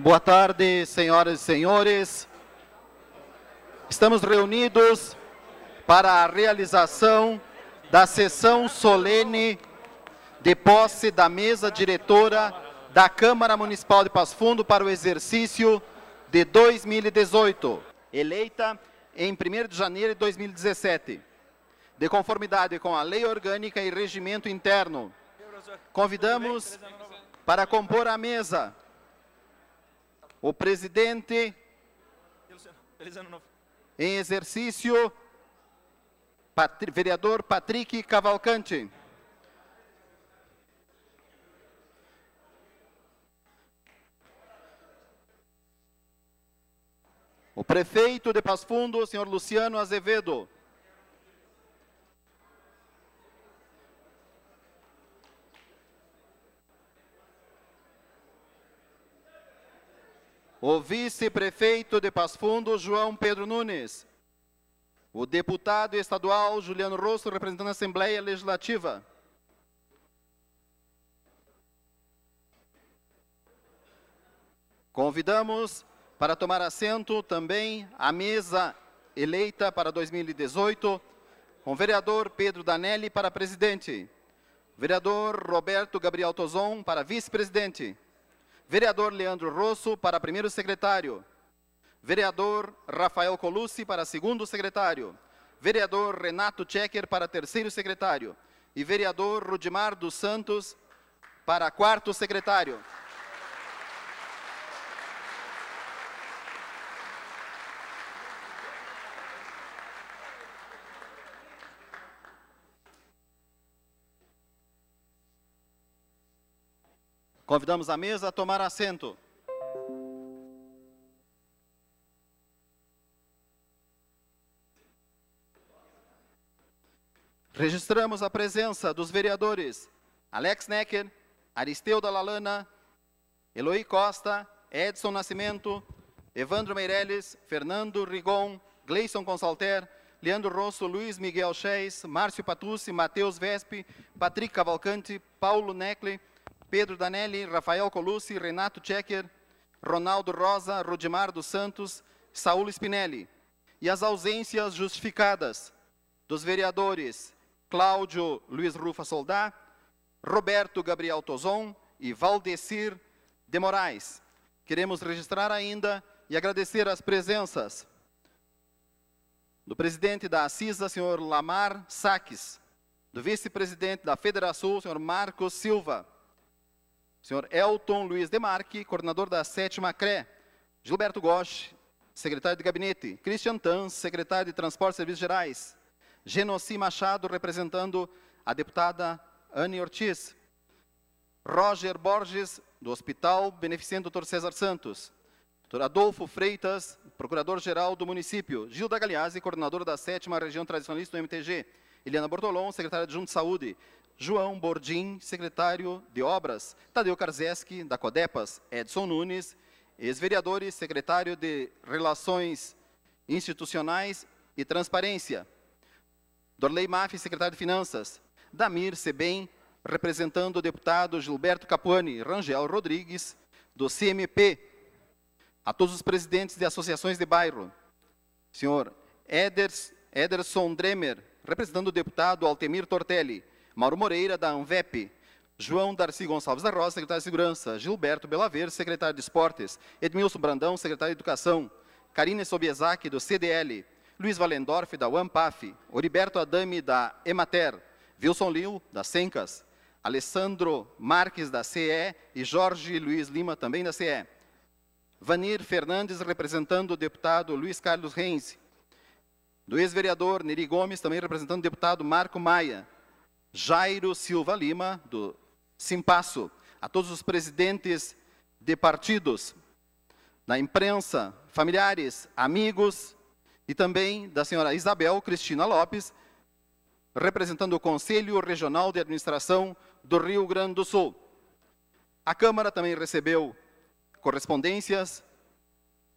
Boa tarde, senhoras e senhores. Estamos reunidos para a realização da sessão solene de posse da mesa diretora da Câmara Municipal de Passo Fundo para o exercício de 2018, eleita em 1 de janeiro de 2017, de conformidade com a lei orgânica e regimento interno. Convidamos para compor a mesa o presidente em exercício, Patri, vereador Patrick Cavalcante. O prefeito de Passo Fundo, senhor Luciano Azevedo. o vice-prefeito de Passo Fundo, João Pedro Nunes, o deputado estadual Juliano Rosso, representando a Assembleia Legislativa, Convidamos para tomar assento também a mesa eleita para 2018, com o vereador Pedro Danelli para presidente, vereador Roberto Gabriel Tozon para vice-presidente, Vereador Leandro Rosso para primeiro secretário. Vereador Rafael Colucci para segundo secretário. Vereador Renato Checker para terceiro secretário. E vereador Rudimar dos Santos para quarto secretário. Convidamos a mesa a tomar assento. Registramos a presença dos vereadores Alex Necker, Aristeu da Lalana, Eloy Costa, Edson Nascimento, Evandro Meirelles, Fernando Rigon, Gleison Consalter, Leandro Rosso, Luiz Miguel Cheis, Márcio Patucci, Matheus Vespe, Patrick Cavalcante, Paulo Neckley, Pedro Danelli, Rafael Colucci, Renato Checker, Ronaldo Rosa, Rodimar dos Santos, Saulo Spinelli. E as ausências justificadas dos vereadores Cláudio Luiz Rufa Soldá, Roberto Gabriel Tozon e Valdecir de Moraes. Queremos registrar ainda e agradecer as presenças do presidente da Assisa, senhor Lamar Saques, do vice-presidente da Federação, senhor Marcos Silva, senhor Elton Luiz Demarque, coordenador da sétima CRE, Gilberto Gosch, secretário de gabinete, Christian Tan, secretário de Transportes e Serviços Gerais, Genoci Machado, representando a deputada Anne Ortiz, Roger Borges, do Hospital o Dr. César Santos, Dr. Adolfo Freitas, procurador-geral do município, Gilda Galeazzi, coordenadora da 7 Região Tradicionalista do MTG, Eliana Bortolom, secretária de Junto de Saúde, João Bordim, secretário de Obras, Tadeu Karzeski, da Codepas, Edson Nunes, ex-vereadores, secretário de Relações Institucionais e Transparência, Dorley Maff, secretário de Finanças, Damir Sebem, representando o deputado Gilberto Capuani, Rangel Rodrigues, do CMP, a todos os presidentes de associações de bairro, senhor Eders, Ederson Dremer, representando o deputado Altemir Tortelli, Mauro Moreira, da ANVEP, João Darcy Gonçalves da Rosa, secretário de Segurança, Gilberto Belaver, secretário de Esportes, Edmilson Brandão, secretário de Educação, Karine Sobiesac, do CDL, Luiz Valendorf, da UAMPAF, Oriberto Adame, da Emater, Wilson Liu, da Sencas, Alessandro Marques, da CE, e Jorge Luiz Lima, também da CE. Vanir Fernandes, representando o deputado Luiz Carlos Reis, do ex-vereador Neri Gomes, também representando o deputado Marco Maia, Jairo Silva Lima, do Simpasso, a todos os presidentes de partidos, na imprensa, familiares, amigos e também da senhora Isabel Cristina Lopes, representando o Conselho Regional de Administração do Rio Grande do Sul. A Câmara também recebeu correspondências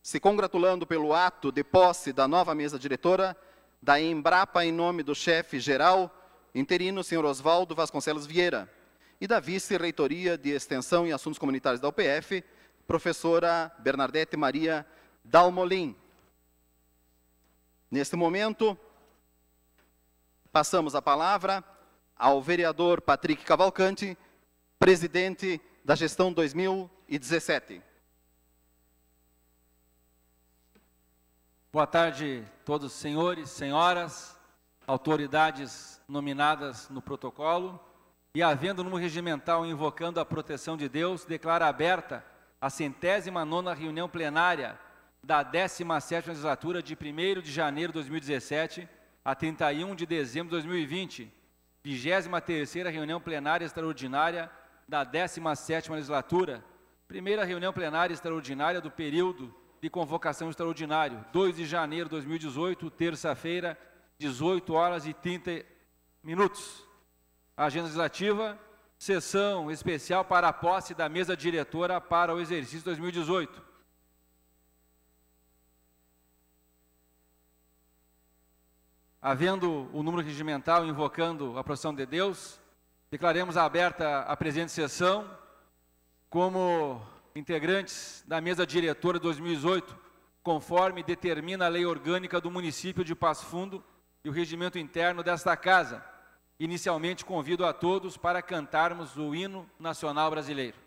se congratulando pelo ato de posse da nova mesa diretora da Embrapa em nome do chefe geral interino, senhor Oswaldo Vasconcelos Vieira, e da vice-reitoria de Extensão e Assuntos Comunitários da UPF, professora Bernadette Maria Dalmolin. Neste momento, passamos a palavra ao vereador Patrick Cavalcante, presidente da gestão 2017. Boa tarde, todos os senhores, senhoras, autoridades nominadas no protocolo, e havendo número regimental invocando a proteção de Deus, declara aberta a centésima nona reunião plenária da 17ª legislatura de 1 de janeiro de 2017 a 31 de dezembro de 2020, 23ª reunião plenária extraordinária da 17ª legislatura, primeira reunião plenária extraordinária do período de convocação extraordinário, 2 de janeiro de 2018, terça-feira, 18 horas e 30 minutos. agenda legislativa, sessão especial para a posse da mesa diretora para o exercício 2018. Havendo o número regimental invocando a profissão de Deus, declaremos aberta a presente sessão como integrantes da mesa diretora 2018, conforme determina a lei orgânica do município de Passo Fundo e o regimento interno desta casa Inicialmente, convido a todos para cantarmos o hino nacional brasileiro.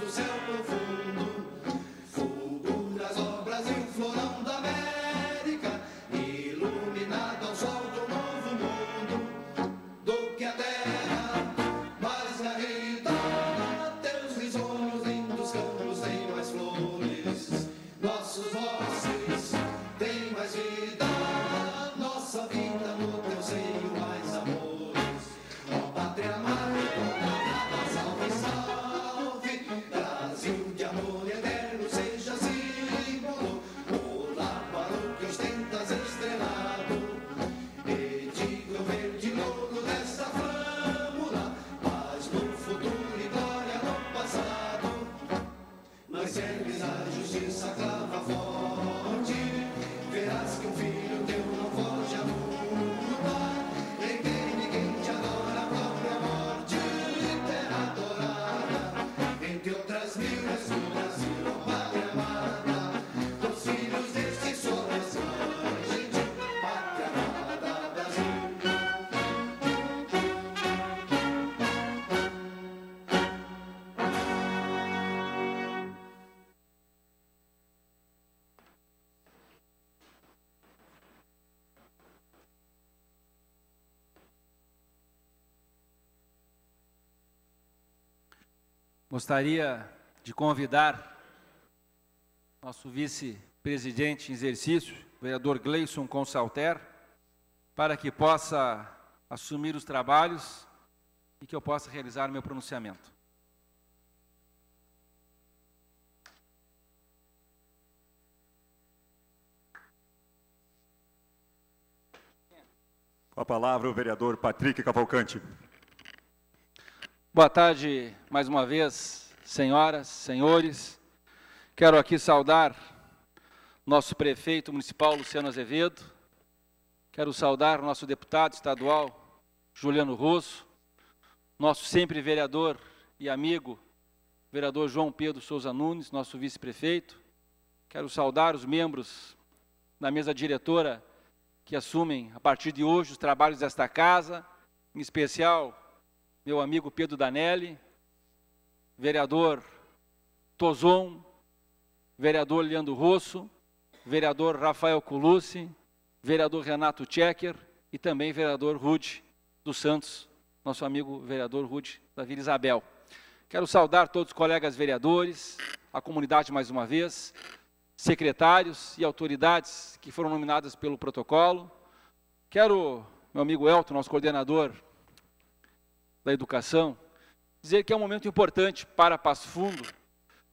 So céu não Gostaria de convidar nosso vice-presidente em exercício, vereador Gleison Consalter, para que possa assumir os trabalhos e que eu possa realizar meu pronunciamento. Com a palavra o vereador Patrick Cavalcante. Boa tarde mais uma vez, senhoras, senhores. Quero aqui saudar nosso prefeito municipal, Luciano Azevedo. Quero saudar nosso deputado estadual, Juliano Rosso. Nosso sempre vereador e amigo, vereador João Pedro Souza Nunes, nosso vice-prefeito. Quero saudar os membros da mesa diretora que assumem, a partir de hoje, os trabalhos desta casa, em especial meu amigo Pedro Danelli, vereador Tozon, vereador Leandro Rosso, vereador Rafael Colucci, vereador Renato Tchecker e também vereador Rude dos Santos, nosso amigo vereador Rude da Vila Isabel. Quero saudar todos os colegas vereadores, a comunidade mais uma vez, secretários e autoridades que foram nominadas pelo protocolo. Quero, meu amigo Elton, nosso coordenador da educação, dizer que é um momento importante para Passo Fundo,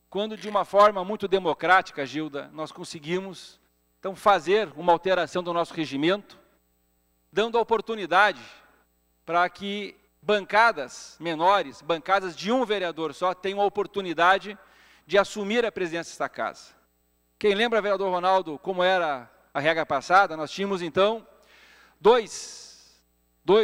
quando de uma forma muito democrática, Gilda, nós conseguimos então fazer uma alteração do nosso regimento, dando a oportunidade para que bancadas menores, bancadas de um vereador só, tenham a oportunidade de assumir a presença desta casa. Quem lembra, vereador Ronaldo, como era a regra passada? Nós tínhamos então dois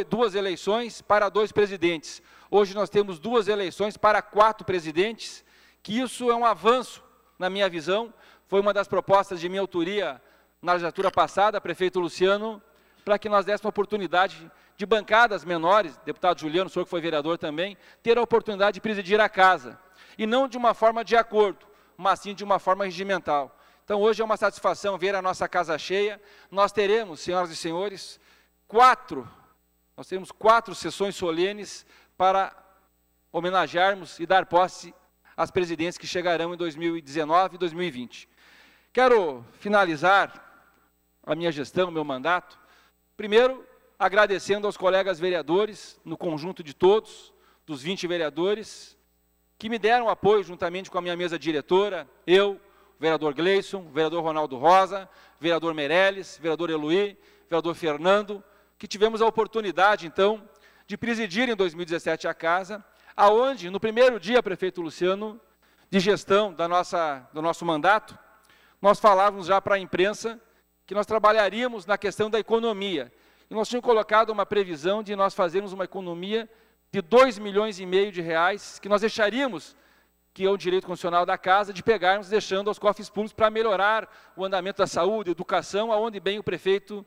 duas eleições para dois presidentes. Hoje nós temos duas eleições para quatro presidentes, que isso é um avanço, na minha visão. Foi uma das propostas de minha autoria na legislatura passada, prefeito Luciano, para que nós dessemos oportunidade de bancadas menores, deputado Juliano, o senhor que foi vereador também, ter a oportunidade de presidir a casa. E não de uma forma de acordo, mas sim de uma forma regimental. Então hoje é uma satisfação ver a nossa casa cheia. Nós teremos, senhoras e senhores, quatro nós teremos quatro sessões solenes para homenagearmos e dar posse às presidências que chegarão em 2019 e 2020. Quero finalizar a minha gestão, meu mandato, primeiro agradecendo aos colegas vereadores, no conjunto de todos, dos 20 vereadores, que me deram apoio juntamente com a minha mesa diretora, eu, o vereador Gleison, o vereador Ronaldo Rosa, o vereador Meirelles, o vereador Eloy, o vereador Fernando, que tivemos a oportunidade, então, de presidir em 2017 a casa, aonde, no primeiro dia, prefeito Luciano, de gestão da nossa, do nosso mandato, nós falávamos já para a imprensa que nós trabalharíamos na questão da economia. E nós tínhamos colocado uma previsão de nós fazermos uma economia de 2 milhões e meio de reais, que nós deixaríamos, que é o direito constitucional da casa, de pegarmos, deixando aos cofres públicos para melhorar o andamento da saúde, educação, aonde bem o prefeito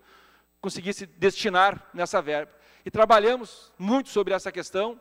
conseguisse destinar nessa verba. E trabalhamos muito sobre essa questão.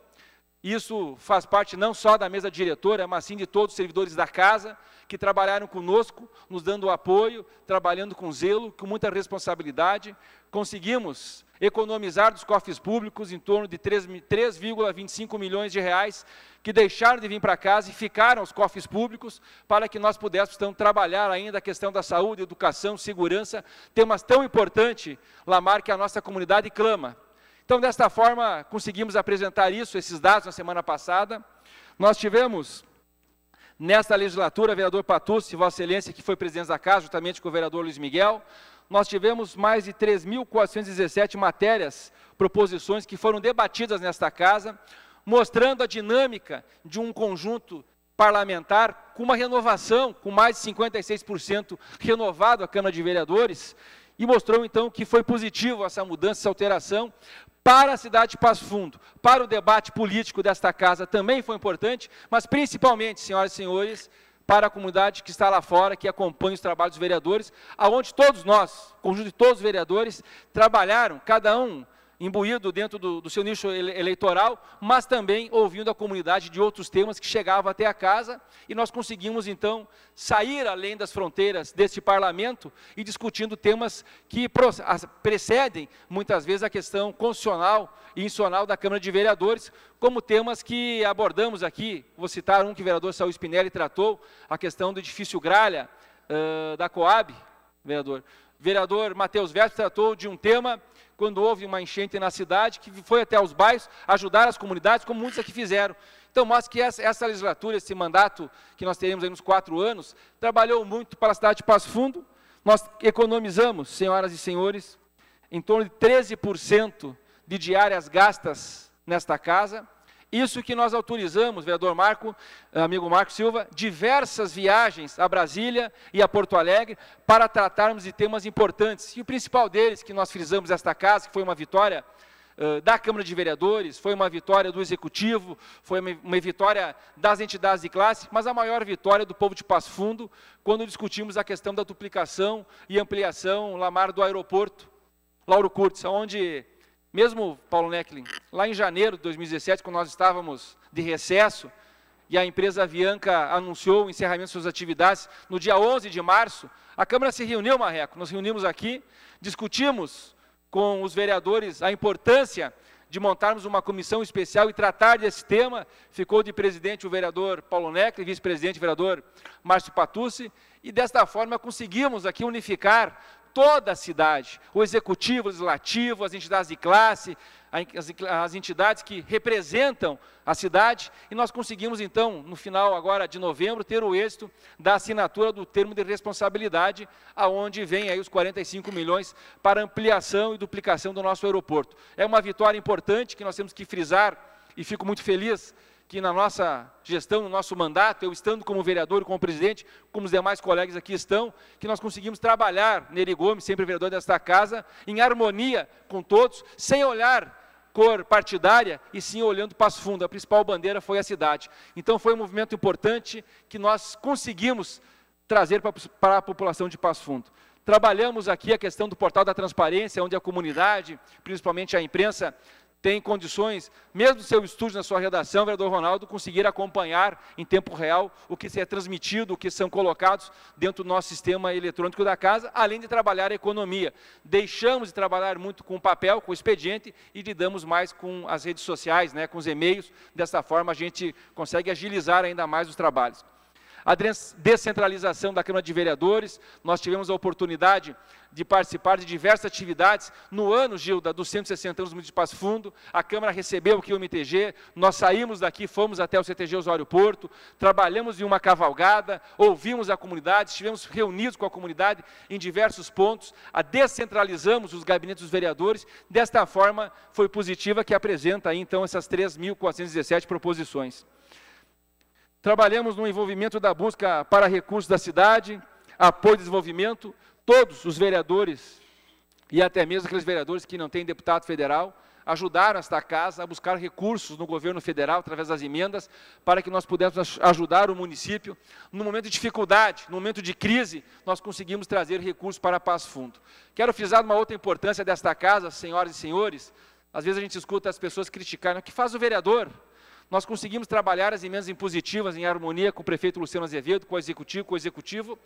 Isso faz parte não só da mesa diretora, mas sim de todos os servidores da casa que trabalharam conosco, nos dando apoio, trabalhando com zelo, com muita responsabilidade. Conseguimos economizar dos cofres públicos em torno de 3,25 milhões de reais que deixaram de vir para casa e ficaram os cofres públicos para que nós pudéssemos então, trabalhar ainda a questão da saúde, educação, segurança, temas tão importantes, Lamar, que a nossa comunidade clama. Então, desta forma, conseguimos apresentar isso, esses dados, na semana passada. Nós tivemos Nesta legislatura, vereador Patucci, Vossa Excelência, que foi presidente da casa, juntamente com o vereador Luiz Miguel, nós tivemos mais de 3.417 matérias, proposições que foram debatidas nesta casa, mostrando a dinâmica de um conjunto parlamentar com uma renovação, com mais de 56% renovado a Câmara de Vereadores, e mostrou então que foi positivo essa mudança, essa alteração para a cidade de Passo Fundo, para o debate político desta casa também foi importante, mas principalmente, senhoras e senhores, para a comunidade que está lá fora, que acompanha os trabalhos dos vereadores, aonde todos nós, conjunto de todos os vereadores, trabalharam, cada um imbuído dentro do, do seu nicho eleitoral, mas também ouvindo a comunidade de outros temas que chegavam até a casa, e nós conseguimos então sair além das fronteiras deste parlamento e discutindo temas que precedem muitas vezes a questão constitucional e insonal da Câmara de Vereadores, como temas que abordamos aqui, vou citar um que o vereador Saúl Spinelli tratou, a questão do edifício Gralha uh, da Coab, vereador. vereador Matheus Veste tratou de um tema quando houve uma enchente na cidade, que foi até os bairros ajudar as comunidades, como muitos aqui fizeram. Então, mostra que essa, essa legislatura, esse mandato que nós teremos aí nos quatro anos, trabalhou muito para a cidade de Passo Fundo. Nós economizamos, senhoras e senhores, em torno de 13% de diárias gastas nesta casa. Isso que nós autorizamos, vereador Marco, eh, amigo Marco Silva, diversas viagens a Brasília e a Porto Alegre para tratarmos de temas importantes. E o principal deles, que nós frisamos esta casa, que foi uma vitória uh, da Câmara de Vereadores, foi uma vitória do Executivo, foi uma, vitória das entidades de classe, mas a maior vitória do povo de Passo Fundo, quando discutimos a questão da duplicação e ampliação Lamar do aeroporto Lauro Curtis, onde mesmo Paulo Necklin, lá em janeiro de 2017, quando nós estávamos de recesso e a empresa Avianca anunciou o encerramento de suas atividades, no dia 11 de março, a Câmara se reuniu, Marreco, nos reunimos aqui, discutimos com os vereadores a importância de montarmos uma comissão especial e tratar desse tema. Ficou de presidente o vereador Paulo Necklin, vice-presidente o vereador Márcio Patucci, e desta forma conseguimos aqui unificar toda a cidade, o executivo, o legislativo, as entidades de classe, as entidades que representam a cidade, e nós conseguimos então, no final agora de novembro, ter o êxito da assinatura do termo de responsabilidade, aonde vem aí os 45 milhões para ampliação e duplicação do nosso aeroporto. É uma vitória importante que nós temos que frisar e fico muito feliz que na nossa gestão, no nosso mandato, eu estando como vereador e como presidente, como os demais colegas aqui estão, que nós conseguimos trabalhar, Neri Gomes, sempre vereador desta casa, em harmonia com todos, sem olhar cor partidária e sim olhando Passo Fundo. A principal bandeira foi a cidade. Então foi um movimento importante que nós conseguimos trazer para a população de Passo Fundo. Trabalhamos aqui a questão do portal da transparência, onde a comunidade, principalmente a imprensa, tem condições, mesmo seu estudo na sua redação, vereador Ronaldo, conseguir acompanhar em tempo real o que é transmitido, o que são colocados dentro do nosso sistema eletrônico da casa, além de trabalhar a economia. Deixamos de trabalhar muito com o papel, com o expediente e lidamos mais com as redes sociais, né, com os e-mails. Dessa forma, a gente consegue agilizar ainda mais os trabalhos. A descentralização da Câmara de Vereadores, nós tivemos a oportunidade de participar de diversas atividades. No ano, Gilda, dos 160 anos do município de Passo Fundo, a Câmara recebeu aqui o MTG, nós saímos daqui, fomos até o CTG Osório Porto, trabalhamos em uma cavalgada, ouvimos a comunidade, estivemos reunidos com a comunidade em diversos pontos, a descentralizamos os gabinetes dos vereadores, desta forma foi positiva que apresenta aí então essas 3.417 proposições. Trabalhamos no envolvimento da busca para recursos da cidade, apoio e desenvolvimento. Todos os vereadores, e até mesmo aqueles vereadores que não têm deputado federal, ajudaram esta casa a buscar recursos no governo federal, através das emendas, para que nós pudéssemos ajudar o município. No momento de dificuldade, no momento de crise, nós conseguimos trazer recursos para Passo Fundo. Quero frisar uma outra importância desta casa, senhoras e senhores. Às vezes a gente escuta as pessoas criticarem, o que faz o vereador? Nós conseguimos trabalhar as emendas impositivas em harmonia com o prefeito Luciano Azevedo, com o executivo, com o executivo.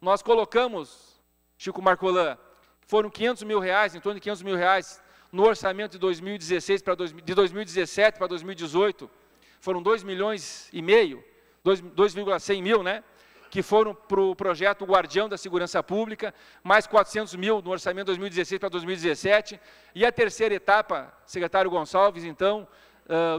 Nós colocamos, Chico Marcolan, foram 500 mil reais, em torno de 500 mil reais, no orçamento de 2016 para de 2017 para 2018, foram 2 milhões e meio, 2,100 mil, né? Que foram para o projeto Guardião da Segurança Pública, mais 400 mil no orçamento de 2016 para 2017. E a terceira etapa, secretário Gonçalves, então,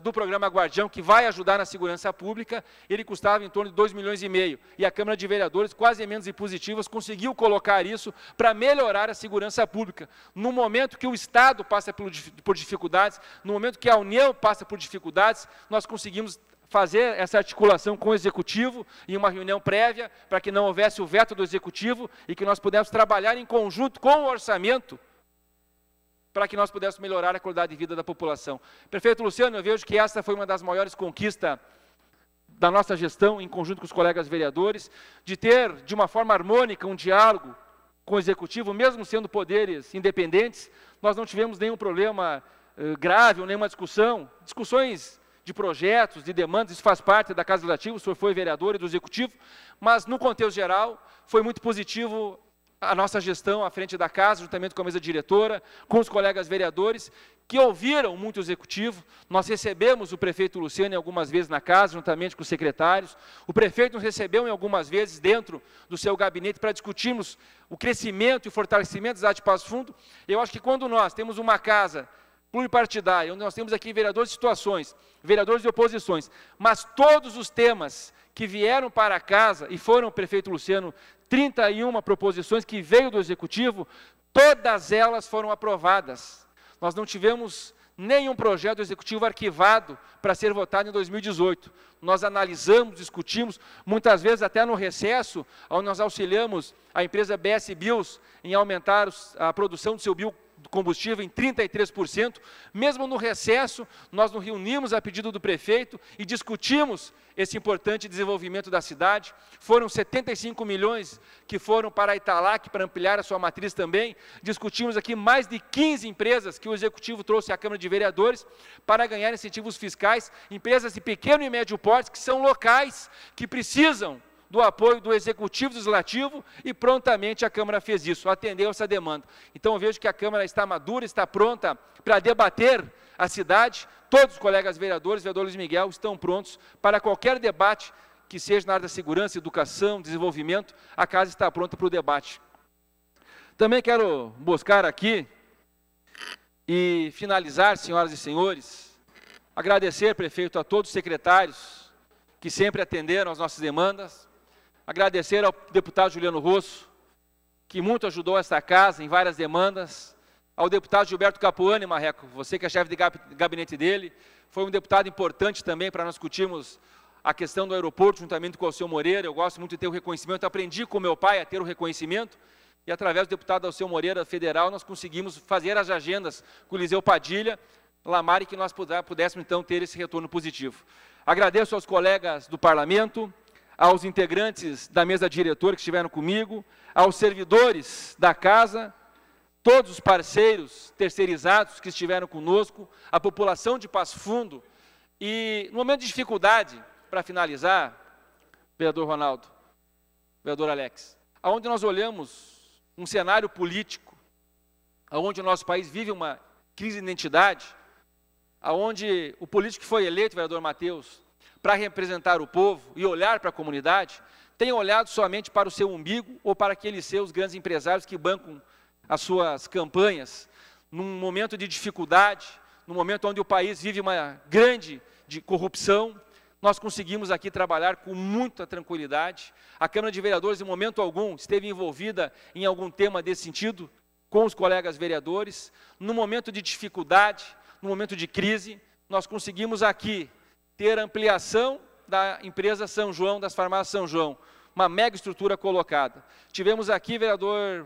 do programa Guardião, que vai ajudar na segurança pública, ele custava em torno de 2 milhões e meio. E a Câmara de Vereadores, quase emendas impositivas, conseguiu colocar isso para melhorar a segurança pública. No momento que o Estado passa por, por dificuldades, no momento que a União passa por dificuldades, nós conseguimos fazer essa articulação com o executivo em uma reunião prévia, para que não houvesse o veto do executivo e que nós pudéssemos trabalhar em conjunto com o orçamento para que nós pudéssemos melhorar a qualidade de vida da população. Prefeito Luciano, eu vejo que essa foi uma das maiores conquistas da nossa gestão, em conjunto com os colegas vereadores, de ter, de uma forma harmônica, um diálogo com o executivo, mesmo sendo poderes independentes, nós não tivemos nenhum problema eh, grave ou nenhuma discussão. Discussões de projetos, de demandas, isso faz parte da Casa Legislativa, o senhor foi vereador e do executivo, mas no contexto geral foi muito positivo a nossa gestão à frente da casa, juntamente com a mesa diretora, com os colegas vereadores, que ouviram muito o executivo. Nós recebemos o prefeito Luciano algumas vezes na casa, juntamente com os secretários. O prefeito nos recebeu em algumas vezes dentro do seu gabinete para discutirmos o crescimento e o fortalecimento da cidade de Passo Fundo. Eu acho que quando nós temos uma casa pluripartidária, onde nós temos aqui vereadores de situações, vereadores de oposições, mas todos os temas que vieram para a casa e foram, o prefeito Luciano, 31 proposições que veio do executivo, todas elas foram aprovadas. Nós não tivemos nenhum projeto executivo arquivado para ser votado em 2018. Nós analisamos, discutimos, muitas vezes até no recesso, onde nós auxiliamos a empresa BS Bills em aumentar a produção do seu bio combustível em 33%. Mesmo no recesso, nós nos reunimos a pedido do prefeito e discutimos esse importante desenvolvimento da cidade. Foram 75 milhões que foram para Italac, para ampliar a sua matriz também. Discutimos aqui mais de 15 empresas que o Executivo trouxe à Câmara de Vereadores para ganhar incentivos fiscais, empresas de pequeno e médio porte, que são locais, que precisam do apoio do Executivo e do Legislativo, e prontamente a Câmara fez isso, atendeu essa demanda. Então vejo que a Câmara está madura, está pronta para debater a cidade, todos os colegas vereadores, vereador Luiz Miguel, estão prontos para qualquer debate que seja na área da segurança, educação, desenvolvimento, a casa está pronta para o debate. Também quero buscar aqui e finalizar, senhoras e senhores, agradecer, prefeito, a todos os secretários que sempre atenderam às nossas demandas, agradecer ao deputado Juliano Rosso, que muito ajudou esta casa em várias demandas, ao deputado Gilberto Capuani, Marreco, você que é chefe de gabinete dele, foi um deputado importante também para nós discutirmos a questão do aeroporto juntamente com o Alceu Moreira, eu gosto muito de ter o reconhecimento, aprendi com meu pai a ter o reconhecimento, e através do deputado Alceu Moreira Federal, nós conseguimos fazer as agendas com o Liseu Padilha, Lamar, e que nós pudéssemos então ter esse retorno positivo. Agradeço aos colegas do Parlamento, aos integrantes da mesa diretora que estiveram comigo, aos servidores da casa, todos os parceiros terceirizados que estiveram conosco, a população de Passo Fundo. E no momento de dificuldade, para finalizar, vereador Ronaldo, vereador Alex, aonde nós olhamos um cenário político, aonde o nosso país vive uma crise de identidade, aonde o político que foi eleito, vereador Matheus, para representar o povo e olhar para a comunidade, tem olhado somente para o seu umbigo ou para aqueles seus grandes empresários que bancam as suas campanhas num momento de dificuldade, num momento onde o país vive uma grande corrupção, nós conseguimos aqui trabalhar com muita tranquilidade. A Câmara de Vereadores, em momento algum, esteve envolvida em algum tema desse sentido com os colegas vereadores. No momento de dificuldade, no momento de crise, nós conseguimos aqui ter ampliação da empresa São João, das farmácias São João. Uma mega estrutura colocada. Tivemos aqui, vereador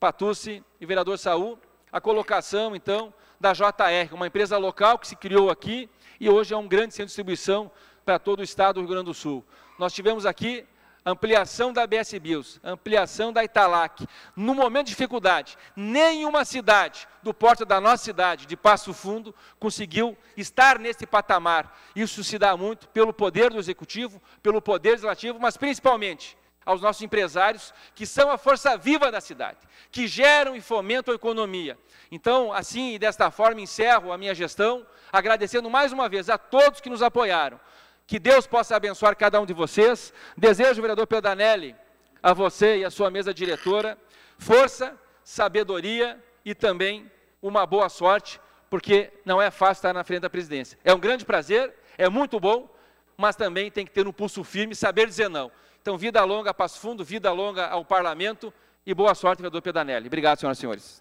Patucci e vereador Saul, a colocação, então, da JR, uma empresa local que se criou aqui e hoje é um grande centro de distribuição para todo o estado do Rio Grande do Sul. Nós tivemos aqui ampliação da BS Bills, ampliação da Italac. No momento de dificuldade, nenhuma cidade do Porto da nossa cidade, de Passo Fundo, conseguiu estar nesse patamar. Isso se dá muito pelo poder do executivo, pelo poder legislativo, mas principalmente aos nossos empresários, que são a força viva da cidade, que geram e fomentam a economia. Então, assim e desta forma, encerro a minha gestão, agradecendo mais uma vez a todos que nos apoiaram, que Deus possa abençoar cada um de vocês. Desejo, vereador Pedanelli, a você e a sua mesa diretora força, sabedoria e também uma boa sorte, porque não é fácil estar na frente da presidência. É um grande prazer, é muito bom, mas também tem que ter um pulso firme e saber dizer não. Então, vida longa a Passo Fundo, vida longa ao parlamento e boa sorte, vereador Pedanelli. Obrigado, senhoras e senhores.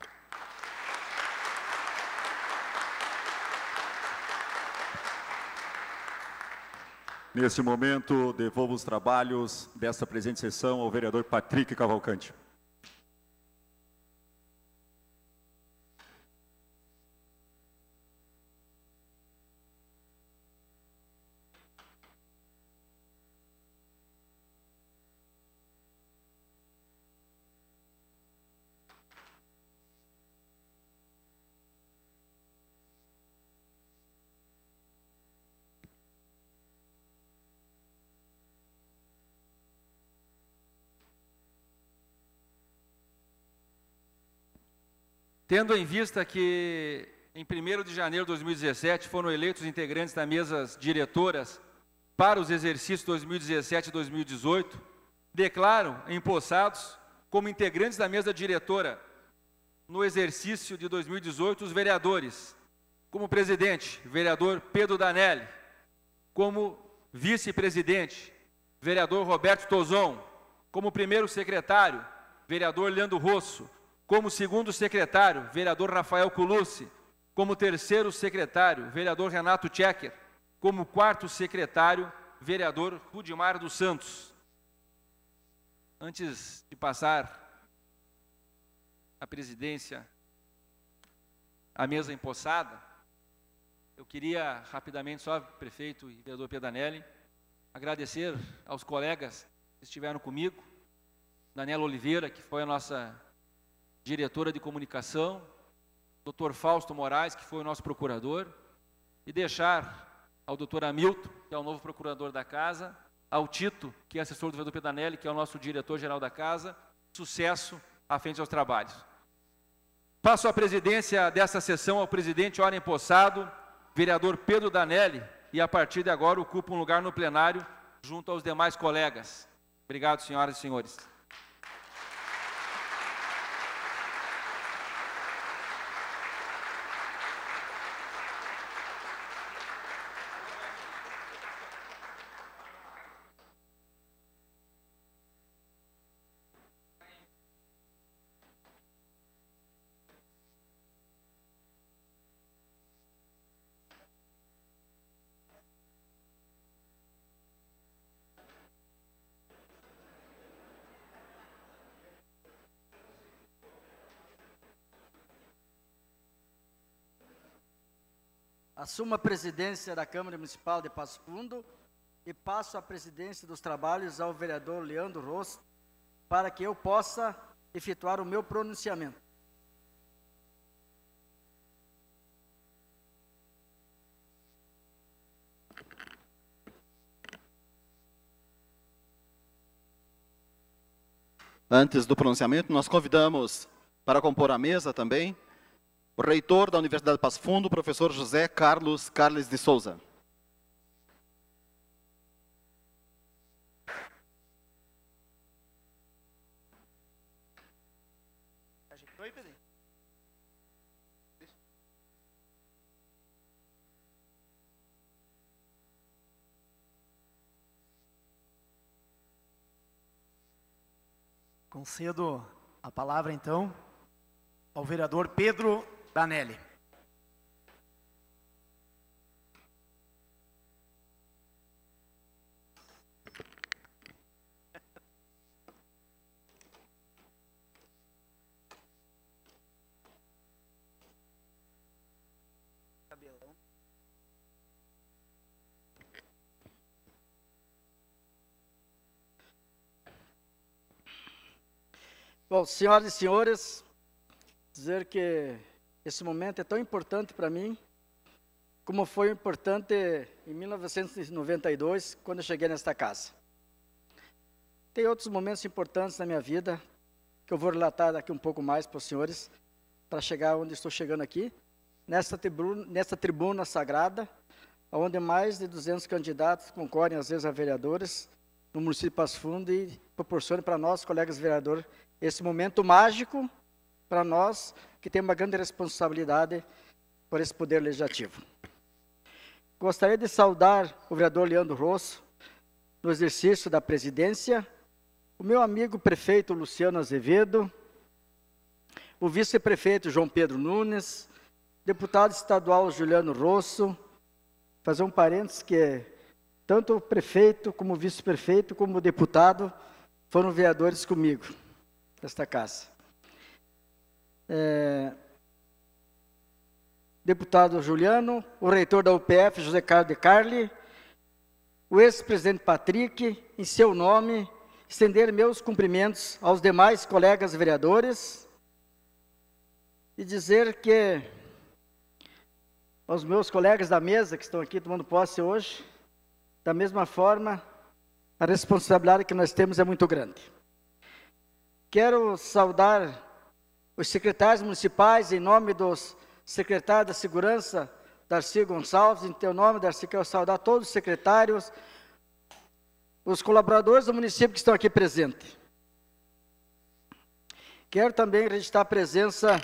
Nesse momento, devolvo os trabalhos desta presente sessão ao vereador Patrick Cavalcante. Tendo em vista que em 1 de janeiro de 2017 foram eleitos integrantes da mesas diretoras para os exercícios 2017 e 2018, declaram empossados como integrantes da mesa diretora no exercício de 2018 os vereadores, como presidente, vereador Pedro Danelli, como vice-presidente, vereador Roberto Tozon, como primeiro secretário, vereador Leandro Rosso, como segundo secretário, vereador Rafael Colucci. Como terceiro secretário, vereador Renato Tchecker. Como quarto secretário, vereador Rudimar dos Santos. Antes de passar a presidência à mesa empossada, eu queria rapidamente, só prefeito e vereador Pedanelli, agradecer aos colegas que estiveram comigo, Daniela Oliveira, que foi a nossa diretora de comunicação, doutor Fausto Moraes, que foi o nosso procurador, e deixar ao doutor Hamilton, que é o novo procurador da casa, ao Tito, que é assessor do vereador Pedanelli, que é o nosso diretor-geral da casa, sucesso à frente aos trabalhos. Passo a presidência desta sessão ao presidente Ora Empossado, vereador Pedro Danelli, e a partir de agora ocupa um lugar no plenário junto aos demais colegas. Obrigado, senhoras e senhores. Assumo a presidência da Câmara Municipal de Passo Fundo e passo a presidência dos trabalhos ao vereador Leandro Rosto para que eu possa efetuar o meu pronunciamento. Antes do pronunciamento, nós convidamos para compor a mesa também o reitor da Universidade Passo Fundo, professor José Carlos Carles de Souza. Concedo a palavra então ao vereador Pedro Danelli. Bom, senhoras e senhores, dizer que esse momento é tão importante para mim, como foi importante em 1992, quando eu cheguei nesta casa. Tem outros momentos importantes na minha vida, que eu vou relatar daqui um pouco mais para os senhores, para chegar onde estou chegando aqui, nesta tribuna, nesta tribuna sagrada, onde mais de 200 candidatos concorrem, às vezes, a vereadores, no município de Passo Fundo, e proporcionam para nós, colegas vereadores, esse momento mágico para nós que temos uma grande responsabilidade por esse poder legislativo. Gostaria de saudar o vereador Leandro Rosso no exercício da presidência, o meu amigo prefeito Luciano Azevedo, o vice-prefeito João Pedro Nunes, deputado estadual Juliano Rosso, fazer um parênteses que tanto o prefeito, como o vice-prefeito, como o deputado foram vereadores comigo, desta casa é, deputado Juliano, o reitor da UPF, José Carlos de Carli, o ex-presidente Patrick, em seu nome, estender meus cumprimentos aos demais colegas vereadores e dizer que aos meus colegas da mesa que estão aqui tomando posse hoje, da mesma forma, a responsabilidade que nós temos é muito grande. Quero saudar os secretários municipais, em nome dos secretários da Segurança, Darcy Gonçalves, em teu nome, Darcy, quero saudar todos os secretários, os colaboradores do município que estão aqui presentes. Quero também registrar a presença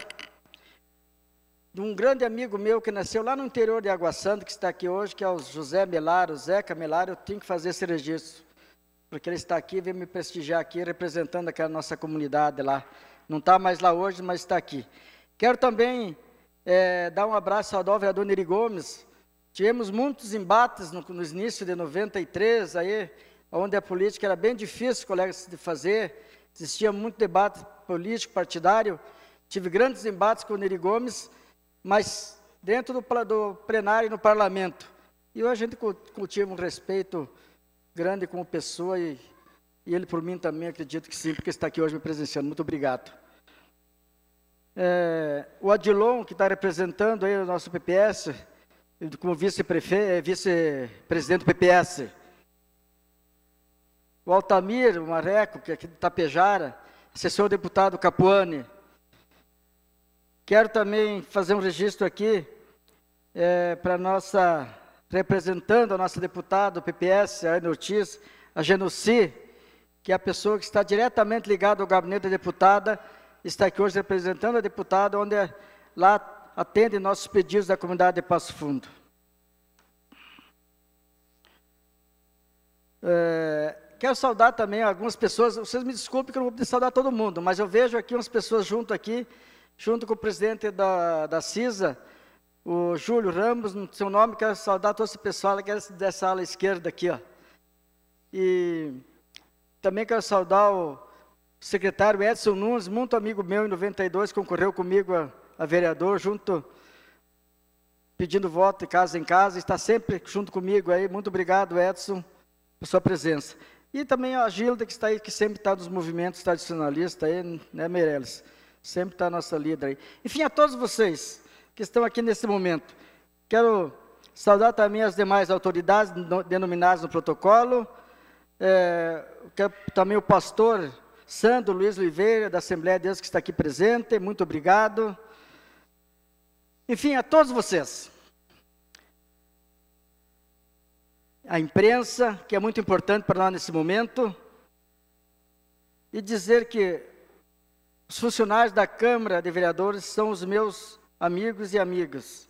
de um grande amigo meu que nasceu lá no interior de Água Santa, que está aqui hoje, que é o José Melaro, Zeca Melaro, eu tenho que fazer esse registro, porque ele está aqui, veio me prestigiar aqui, representando aquela nossa comunidade lá. Não está mais lá hoje, mas está aqui. Quero também é, dar um abraço ao Dona Neri Gomes. Tivemos muitos embates no, no início de 93, aí, onde a política era bem difícil, colegas, de fazer. Existia muito debate político, partidário. Tive grandes embates com o Neri Gomes, mas dentro do, do plenário e no parlamento. E hoje a gente cultiva um respeito grande como pessoa e e ele por mim também, acredito que sim, porque está aqui hoje me presenciando. Muito obrigado. É, o Adilon, que está representando aí o nosso PPS, como é, vice-presidente vice do PPS. O Altamir, o Mareco, que é aqui de Tapejara, assessor deputado Capuani. Quero também fazer um registro aqui é, para nossa, representando a nossa deputada do PPS, a Ana Ortiz, a Genuci, que é a pessoa que está diretamente ligada ao gabinete da deputada, está aqui hoje representando a deputada, onde é, lá atende nossos pedidos da comunidade de Passo Fundo. É, quero saudar também algumas pessoas, vocês me desculpem que eu não vou poder saudar todo mundo, mas eu vejo aqui umas pessoas junto aqui, junto com o presidente da, da CISA, o Júlio Ramos, no seu nome, quero saudar todo esse pessoal aqui é dessa ala esquerda aqui, ó. E também quero saudar o secretário Edson Nunes, muito amigo meu em 92, concorreu comigo a, a vereador, junto, pedindo voto de casa em casa, está sempre junto comigo aí. Muito obrigado, Edson, por sua presença. E também a Gilda, que está aí, que sempre está nos movimentos tradicionalistas aí, né, Meirelles? Sempre está a nossa líder aí. Enfim, a todos vocês que estão aqui nesse momento, quero saudar também as demais autoridades denominadas no protocolo, é, é, também o pastor Sandro Luiz Oliveira, da Assembleia de Deus, que está aqui presente, muito obrigado. Enfim, a todos vocês. A imprensa, que é muito importante para nós nesse momento, e dizer que os funcionários da Câmara de Vereadores são os meus amigos e amigas.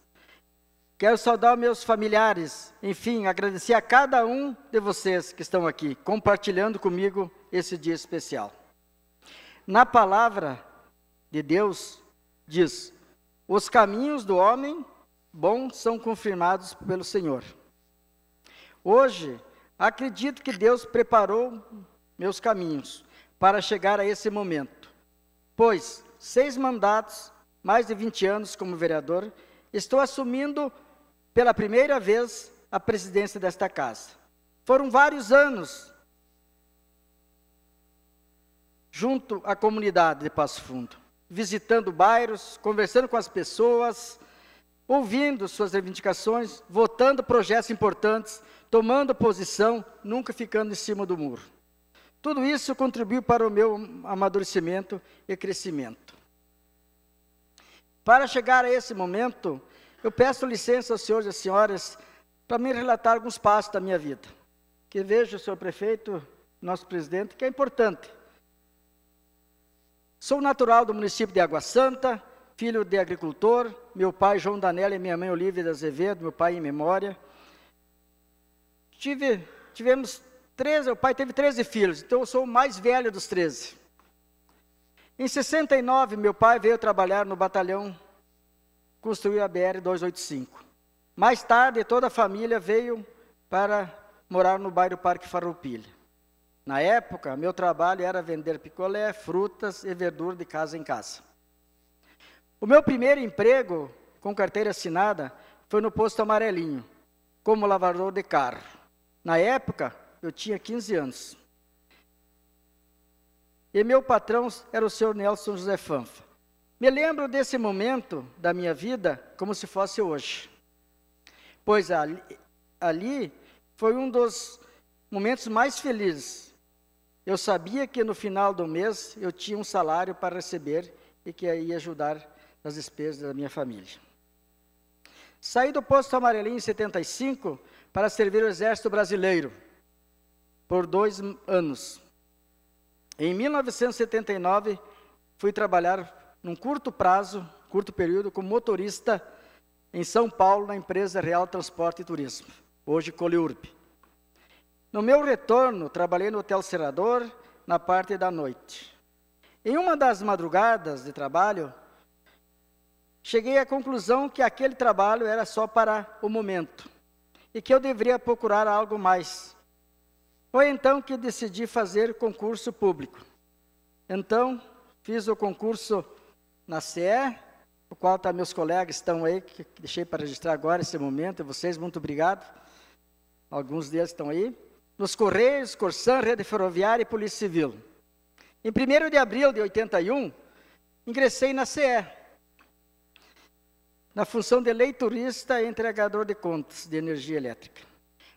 Quero saudar meus familiares, enfim, agradecer a cada um de vocês que estão aqui, compartilhando comigo esse dia especial. Na palavra de Deus, diz: Os caminhos do homem bom são confirmados pelo Senhor. Hoje, acredito que Deus preparou meus caminhos para chegar a esse momento, pois seis mandatos, mais de 20 anos como vereador, estou assumindo pela primeira vez a presidência desta casa. Foram vários anos junto à comunidade de Passo Fundo, visitando bairros, conversando com as pessoas, ouvindo suas reivindicações, votando projetos importantes, tomando posição, nunca ficando em cima do muro. Tudo isso contribuiu para o meu amadurecimento e crescimento. Para chegar a esse momento, eu peço licença aos senhores e senhoras para me relatar alguns passos da minha vida, que vejo, o senhor prefeito, nosso presidente, que é importante. Sou natural do município de Água Santa, filho de agricultor, meu pai João Danela e minha mãe Olívia de Azevedo, meu pai em memória. Tive, tivemos 13, o pai teve 13 filhos, então eu sou o mais velho dos 13. Em 69, meu pai veio trabalhar no batalhão construiu a BR-285. Mais tarde, toda a família veio para morar no bairro Parque Farroupilha. Na época, meu trabalho era vender picolé, frutas e verdura de casa em casa. O meu primeiro emprego com carteira assinada foi no posto Amarelinho, como lavador de carro. Na época, eu tinha 15 anos. E meu patrão era o senhor Nelson José Fanfa. Me lembro desse momento da minha vida como se fosse hoje, pois ali, ali foi um dos momentos mais felizes. Eu sabia que no final do mês eu tinha um salário para receber e que ia ajudar nas despesas da minha família. Saí do posto amarelinho em 75 para servir o exército brasileiro por dois anos. Em 1979, fui trabalhar num curto prazo, curto período, como motorista em São Paulo, na empresa Real Transporte e Turismo, hoje Coliurb. No meu retorno, trabalhei no Hotel Serrador, na parte da noite. Em uma das madrugadas de trabalho, cheguei à conclusão que aquele trabalho era só para o momento e que eu deveria procurar algo mais. Foi então que decidi fazer concurso público. Então, fiz o concurso na CE, o qual tá, meus colegas estão aí, que deixei para registrar agora esse momento, e vocês, muito obrigado. Alguns deles estão aí. Nos Correios, Corsã, Rede Ferroviária e Polícia Civil. Em 1 de abril de 81, ingressei na CE, na função de leiturista e entregador de contas de energia elétrica.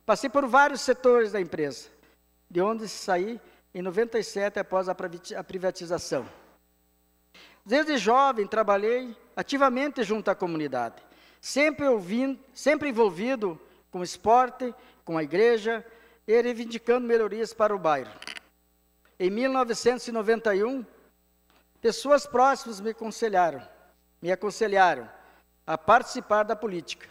Passei por vários setores da empresa, de onde saí em 97 após a privatização. Desde jovem trabalhei ativamente junto à comunidade, sempre, ouvindo, sempre envolvido com o esporte, com a igreja e reivindicando melhorias para o bairro. Em 1991, pessoas próximas me aconselharam, me aconselharam a participar da política.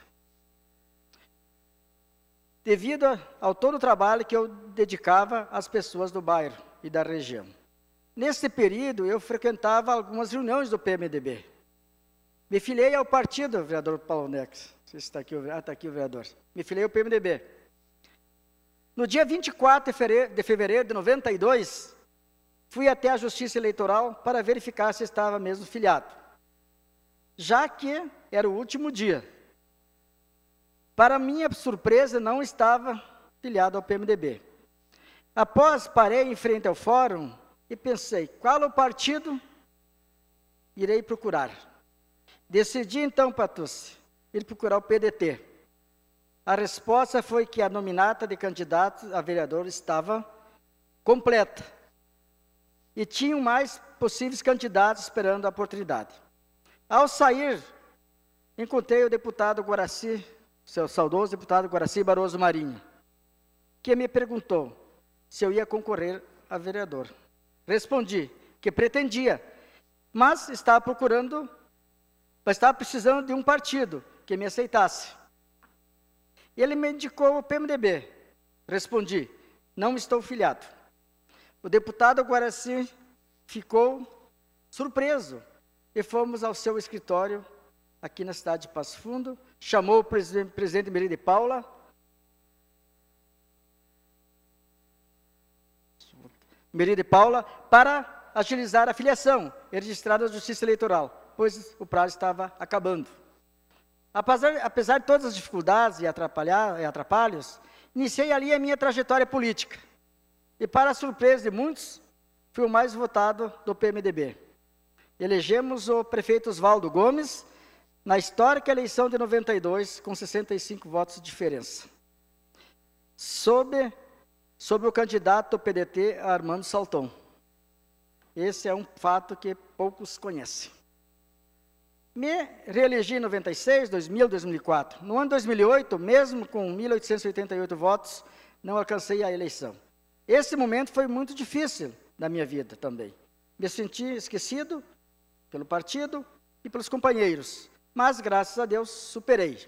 Devido ao todo o trabalho que eu dedicava às pessoas do bairro e da região. Nesse período, eu frequentava algumas reuniões do PMDB. Me filiei ao partido, vereador Paulo Nex. Não sei se está aqui, ah, está aqui o vereador. Me filiei ao PMDB. No dia 24 de fevereiro de 92, fui até a Justiça Eleitoral para verificar se estava mesmo filiado, já que era o último dia. Para minha surpresa, não estava filiado ao PMDB. Após parei em frente ao fórum e pensei: qual o partido irei procurar? Decidi então, Patucci, ir procurar o PDT. A resposta foi que a nominata de candidatos a vereador estava completa e tinham mais possíveis candidatos esperando a oportunidade. Ao sair, encontrei o deputado Guaraci, seu saudoso deputado Guaraci Barroso Marinho, que me perguntou se eu ia concorrer a vereador. Respondi que pretendia, mas estava procurando, mas estava precisando de um partido que me aceitasse. E ele me indicou o PMDB. Respondi, não estou filiado. O deputado Guaraci ficou surpreso e fomos ao seu escritório aqui na cidade de Passo Fundo, chamou o presidente, presidente de Paula, Merida e Paula, para agilizar a filiação registrada à Justiça Eleitoral, pois o prazo estava acabando. Apesar, apesar de todas as dificuldades e, e atrapalhos, iniciei ali a minha trajetória política. E, para a surpresa de muitos, fui o mais votado do PMDB. Elegemos o prefeito Oswaldo Gomes na histórica eleição de 92, com 65 votos de diferença. Sob sobre o candidato do PDT, Armando Salton. Esse é um fato que poucos conhecem. Me reelegi em 96, 2000, 2004. No ano 2008, mesmo com 1.888 votos, não alcancei a eleição. Esse momento foi muito difícil na minha vida também. Me senti esquecido pelo partido e pelos companheiros, mas graças a Deus superei.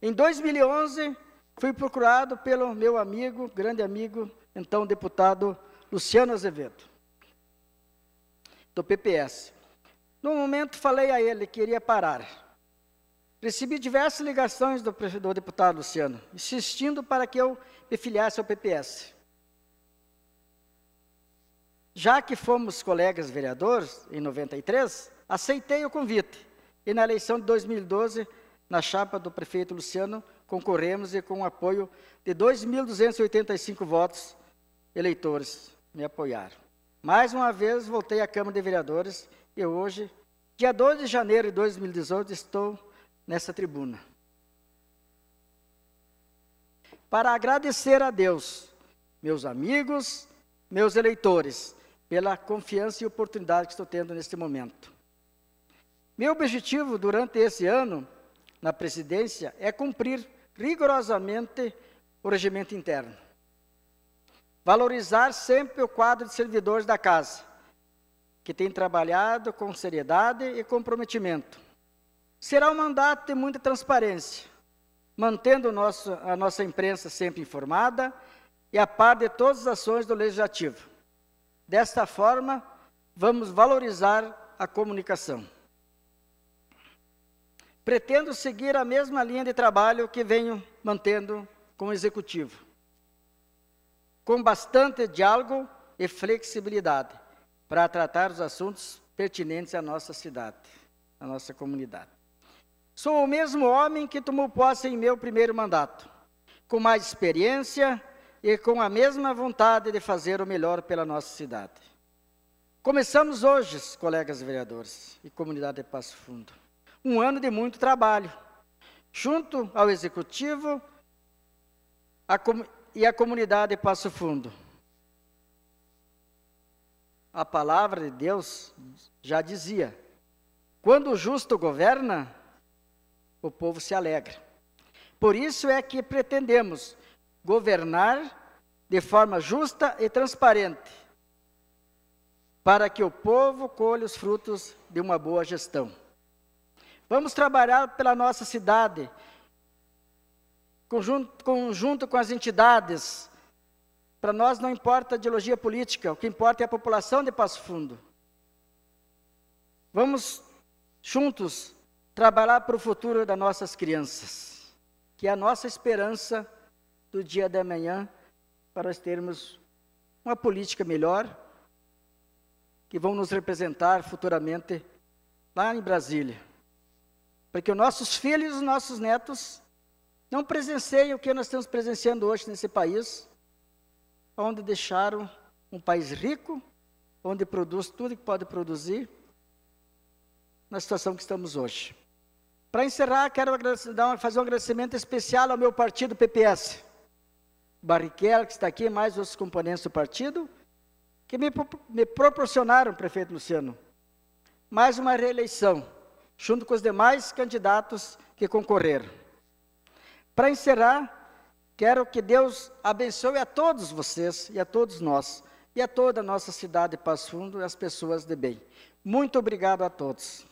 Em 2011, Fui procurado pelo meu amigo, grande amigo, então deputado Luciano Azevedo, do PPS. No momento, falei a ele que iria parar. Recebi diversas ligações do, do, deputado Luciano, insistindo para que eu me filiasse ao PPS. Já que fomos colegas vereadores, em 93, aceitei o convite. E na eleição de 2012, na chapa do prefeito Luciano, concorremos e com o apoio de 2.285 votos eleitores me apoiaram. Mais uma vez voltei à Câmara de Vereadores e hoje, dia 2 de janeiro de 2018, estou nessa tribuna. Para agradecer a Deus, meus amigos, meus eleitores, pela confiança e oportunidade que estou tendo neste momento. Meu objetivo durante esse ano na presidência é cumprir rigorosamente o regimento interno. Valorizar sempre o quadro de servidores da casa, que tem trabalhado com seriedade e comprometimento. Será um mandato de muita transparência, mantendo nosso, a nossa imprensa sempre informada e a par de todas as ações do Legislativo. Desta forma, vamos valorizar a comunicação pretendo seguir a mesma linha de trabalho que venho mantendo com o executivo, com bastante diálogo e flexibilidade para tratar os assuntos pertinentes à nossa cidade, à nossa comunidade. Sou o mesmo homem que tomou posse em meu primeiro mandato, com mais experiência e com a mesma vontade de fazer o melhor pela nossa cidade. Começamos hoje, colegas vereadores e comunidade de Passo Fundo um ano de muito trabalho. Junto ao executivo a e à comunidade Passo Fundo. A palavra de Deus já dizia: quando o justo governa, o povo se alegra. Por isso é que pretendemos governar de forma justa e transparente, para que o povo colha os frutos de uma boa gestão. Vamos trabalhar pela nossa cidade, conjunto, conjunto com as entidades. Para nós não importa a ideologia política, o que importa é a população de Passo Fundo. Vamos juntos trabalhar para o futuro das nossas crianças, que é a nossa esperança do dia da manhã, para nós termos uma política melhor, que vão nos representar futuramente lá em Brasília. Para os nossos filhos e nossos netos não presenciem o que nós estamos presenciando hoje nesse país, onde deixaram um país rico, onde produz tudo que pode produzir, na situação que estamos hoje. Para encerrar, quero fazer um agradecimento especial ao meu partido PPS. Barrichello, que está aqui, mais outros componentes do partido, que me, me proporcionaram, prefeito Luciano, mais uma reeleição junto com os demais candidatos que concorreram. Para encerrar, quero que Deus abençoe a todos vocês e a todos nós, e a toda a nossa cidade de Passo Fundo e as pessoas de bem. Muito obrigado a todos.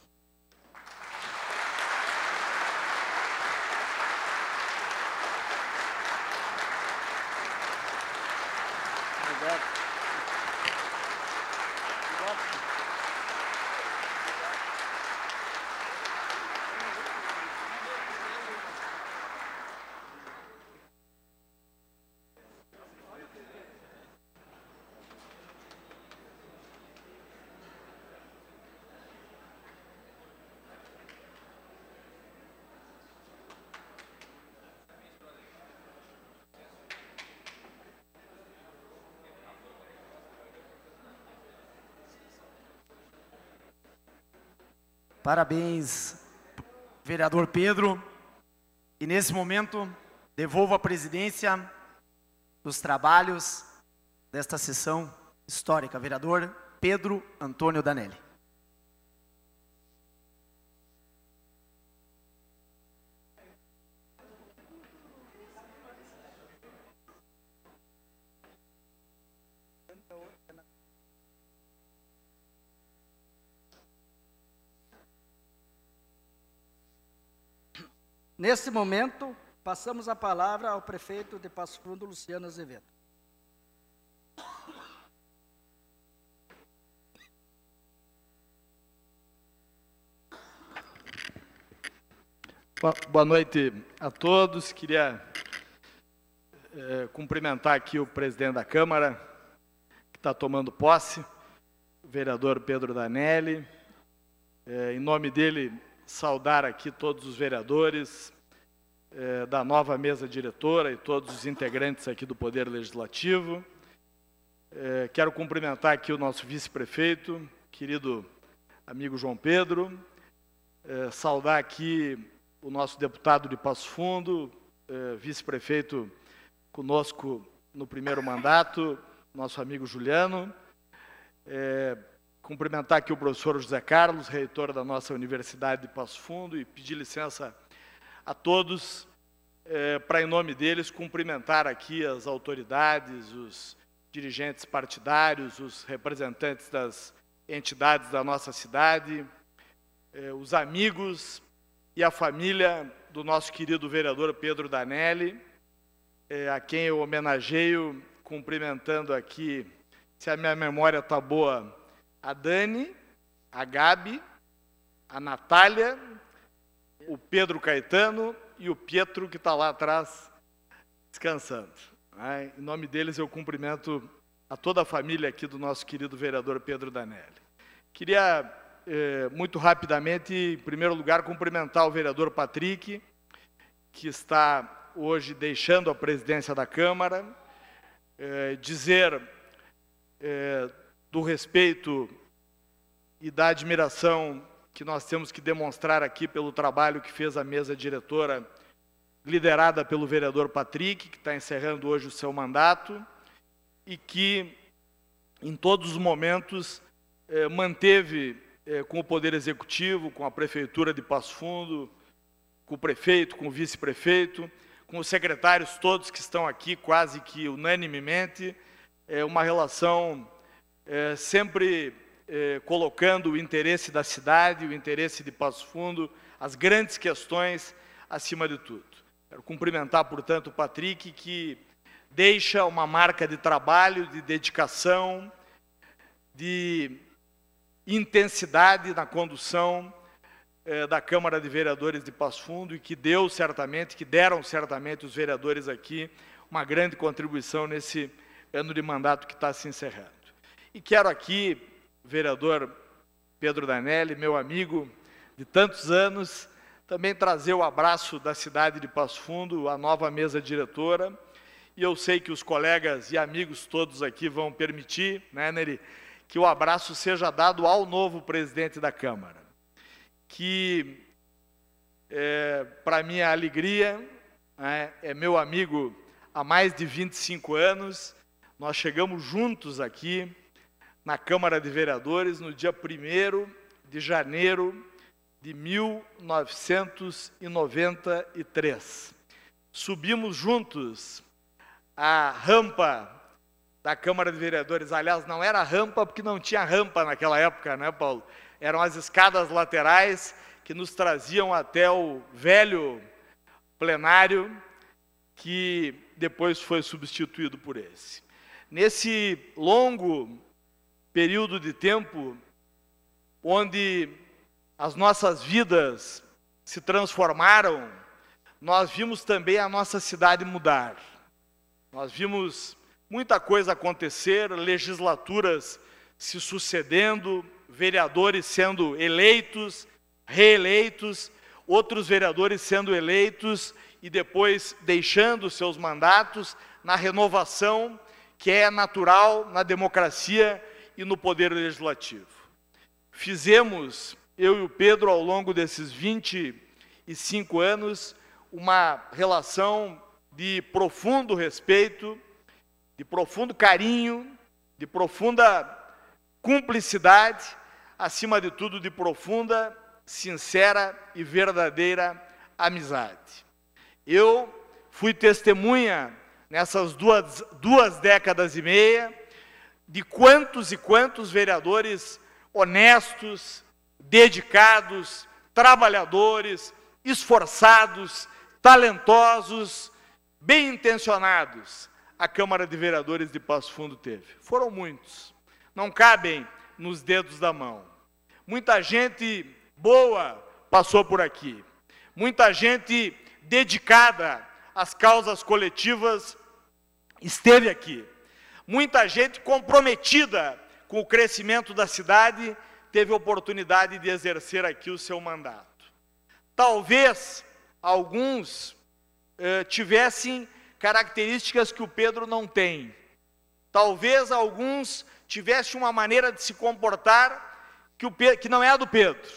Parabéns, vereador Pedro. E nesse momento, devolvo a presidência dos trabalhos desta sessão histórica, vereador Pedro Antônio Danelli. Nesse momento, passamos a palavra ao prefeito de Passo Fundo, Luciano Azevedo. Boa noite a todos. Queria é, cumprimentar aqui o presidente da Câmara, que está tomando posse, o vereador Pedro Danelli. É, em nome dele, saudar aqui todos os vereadores eh, da nova mesa diretora e todos os integrantes aqui do Poder Legislativo. Eh, quero cumprimentar aqui o nosso vice-prefeito, querido amigo João Pedro, eh, saudar aqui o nosso deputado de Passo Fundo, eh, vice-prefeito conosco no primeiro mandato, nosso amigo Juliano. Eh, cumprimentar aqui o professor José Carlos, reitor da nossa Universidade de Passo Fundo, e pedir licença a todos é, para, em nome deles, cumprimentar aqui as autoridades, os dirigentes partidários, os representantes das entidades da nossa cidade, é, os amigos e a família do nosso querido vereador Pedro Danelli, é, a quem eu homenageio, cumprimentando aqui, se a minha memória está boa, a Dani, a Gabi, a Natália, o Pedro Caetano e o Pietro, que está lá atrás descansando. Né? em nome deles, eu cumprimento a toda a família aqui do nosso querido vereador Pedro Danelli. Queria, eh, muito rapidamente, em primeiro lugar, cumprimentar o vereador Patrick, que está hoje deixando a presidência da Câmara, eh, dizer. Eh, do respeito e da admiração que nós temos que demonstrar aqui pelo trabalho que fez a mesa diretora, liderada pelo vereador Patrick, que está encerrando hoje o seu mandato, e que, em todos os momentos, eh, manteve eh, com o Poder Executivo, com a Prefeitura de Passo Fundo, com o prefeito, com o vice-prefeito, com os secretários todos que estão aqui, quase que unanimemente, eh, uma relação é, sempre é, colocando o interesse da cidade, o interesse de Passo Fundo, as grandes questões acima de tudo. Quero cumprimentar, portanto, o Patrick, que deixa uma marca de trabalho, de dedicação, de intensidade na condução é, da Câmara de Vereadores de Passo Fundo e que deu certamente, que deram certamente os vereadores aqui uma grande contribuição nesse ano de mandato que está se encerrando. E quero aqui, vereador Pedro Danelli, meu amigo de tantos anos, também trazer o abraço da cidade de Passo Fundo, a nova mesa diretora. E eu sei que os colegas e amigos todos aqui vão permitir, né, Nery, que o abraço seja dado ao novo presidente da Câmara. Que, é, para minha alegria, é, é meu amigo há mais de 25 anos, nós chegamos juntos aqui na Câmara de Vereadores no dia 1 de janeiro de 1993. Subimos juntos a rampa da Câmara de Vereadores. Aliás, não era rampa porque não tinha rampa naquela época, né, Paulo? Eram as escadas laterais que nos traziam até o velho plenário, que depois foi substituído por esse. Nesse longo período de tempo onde as nossas vidas se transformaram, nós vimos também a nossa cidade mudar. Nós vimos muita coisa acontecer, legislaturas se sucedendo, vereadores sendo eleitos, reeleitos, outros vereadores sendo eleitos e depois deixando seus mandatos na renovação que é natural na democracia e no Poder Legislativo. Fizemos, eu e o Pedro, ao longo desses 25 anos, uma relação de profundo respeito, de profundo carinho, de profunda cumplicidade, acima de tudo, de profunda, sincera e verdadeira amizade. Eu fui testemunha nessas duas, duas décadas e meia de quantos e quantos vereadores honestos, dedicados, trabalhadores, esforçados, talentosos, bem intencionados a Câmara de Vereadores de Passo Fundo teve. Foram muitos. Não cabem nos dedos da mão. Muita gente boa passou por aqui. Muita gente dedicada às causas coletivas esteve aqui. Muita gente comprometida com o crescimento da cidade teve oportunidade de exercer aqui o seu mandato. Talvez alguns eh, tivessem características que o Pedro não tem. Talvez alguns tivessem uma maneira de se comportar que, o Pedro, que não é a do Pedro.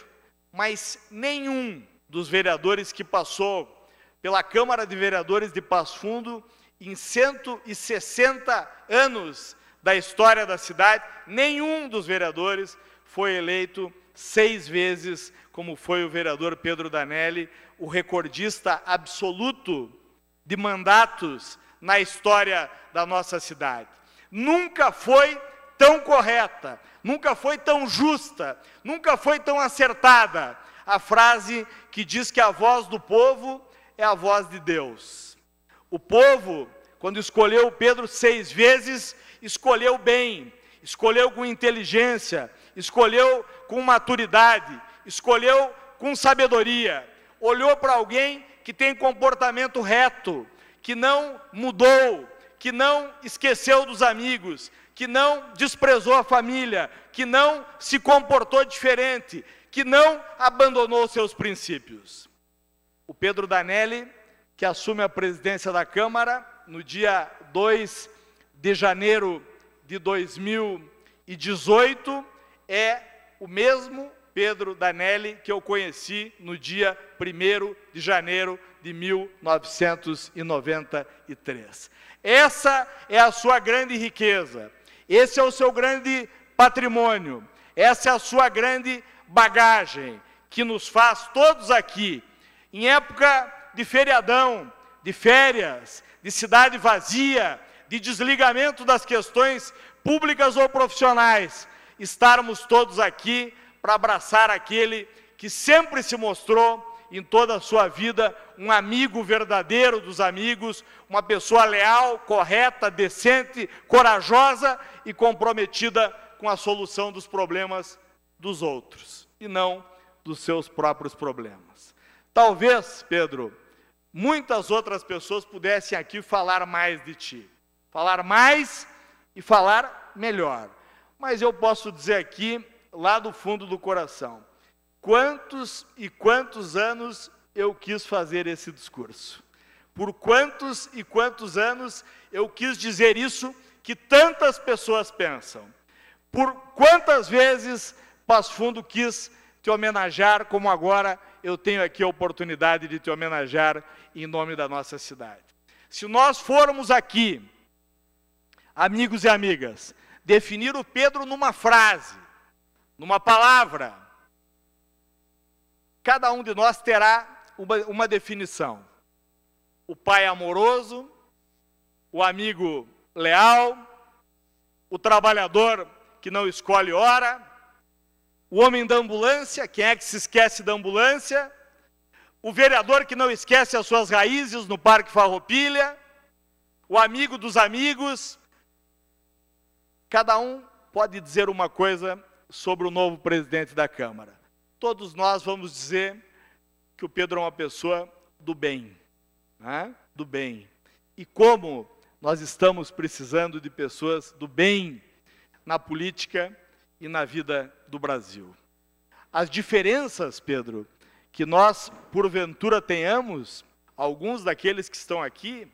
Mas nenhum dos vereadores que passou pela Câmara de Vereadores de Passo Fundo em 160 anos da história da cidade, nenhum dos vereadores foi eleito seis vezes, como foi o vereador Pedro Danelli, o recordista absoluto de mandatos na história da nossa cidade. Nunca foi tão correta, nunca foi tão justa, nunca foi tão acertada a frase que diz que a voz do povo é a voz de Deus. O povo, quando escolheu Pedro seis vezes, escolheu bem, escolheu com inteligência, escolheu com maturidade, escolheu com sabedoria, olhou para alguém que tem comportamento reto, que não mudou, que não esqueceu dos amigos, que não desprezou a família, que não se comportou diferente, que não abandonou seus princípios. O Pedro Danelli que assume a presidência da Câmara no dia 2 de janeiro de 2018, é o mesmo Pedro Danelli que eu conheci no dia 1 de janeiro de 1993. Essa é a sua grande riqueza, esse é o seu grande patrimônio, essa é a sua grande bagagem que nos faz todos aqui, em época de feriadão, de férias, de cidade vazia, de desligamento das questões públicas ou profissionais, estarmos todos aqui para abraçar aquele que sempre se mostrou em toda a sua vida um amigo verdadeiro dos amigos, uma pessoa leal, correta, decente, corajosa e comprometida com a solução dos problemas dos outros e não dos seus próprios problemas. Talvez, Pedro, muitas outras pessoas pudessem aqui falar mais de ti, falar mais e falar melhor. Mas eu posso dizer aqui, lá do fundo do coração, quantos e quantos anos eu quis fazer esse discurso. Por quantos e quantos anos eu quis dizer isso que tantas pessoas pensam. Por quantas vezes Passo Fundo quis te homenagear, como agora eu tenho aqui a oportunidade de te homenagear em nome da nossa cidade. Se nós formos aqui, amigos e amigas, definir o Pedro numa frase, numa palavra, cada um de nós terá uma, uma definição. O pai amoroso, o amigo leal, o trabalhador que não escolhe hora, o homem da ambulância, quem é que se esquece da ambulância? O vereador que não esquece as suas raízes no Parque Farroupilha, o amigo dos amigos. Cada um pode dizer uma coisa sobre o novo presidente da Câmara. Todos nós vamos dizer que o Pedro é uma pessoa do bem, né? do bem. E como nós estamos precisando de pessoas do bem na política e na vida do Brasil. As diferenças, Pedro, que nós porventura tenhamos, alguns daqueles que estão aqui,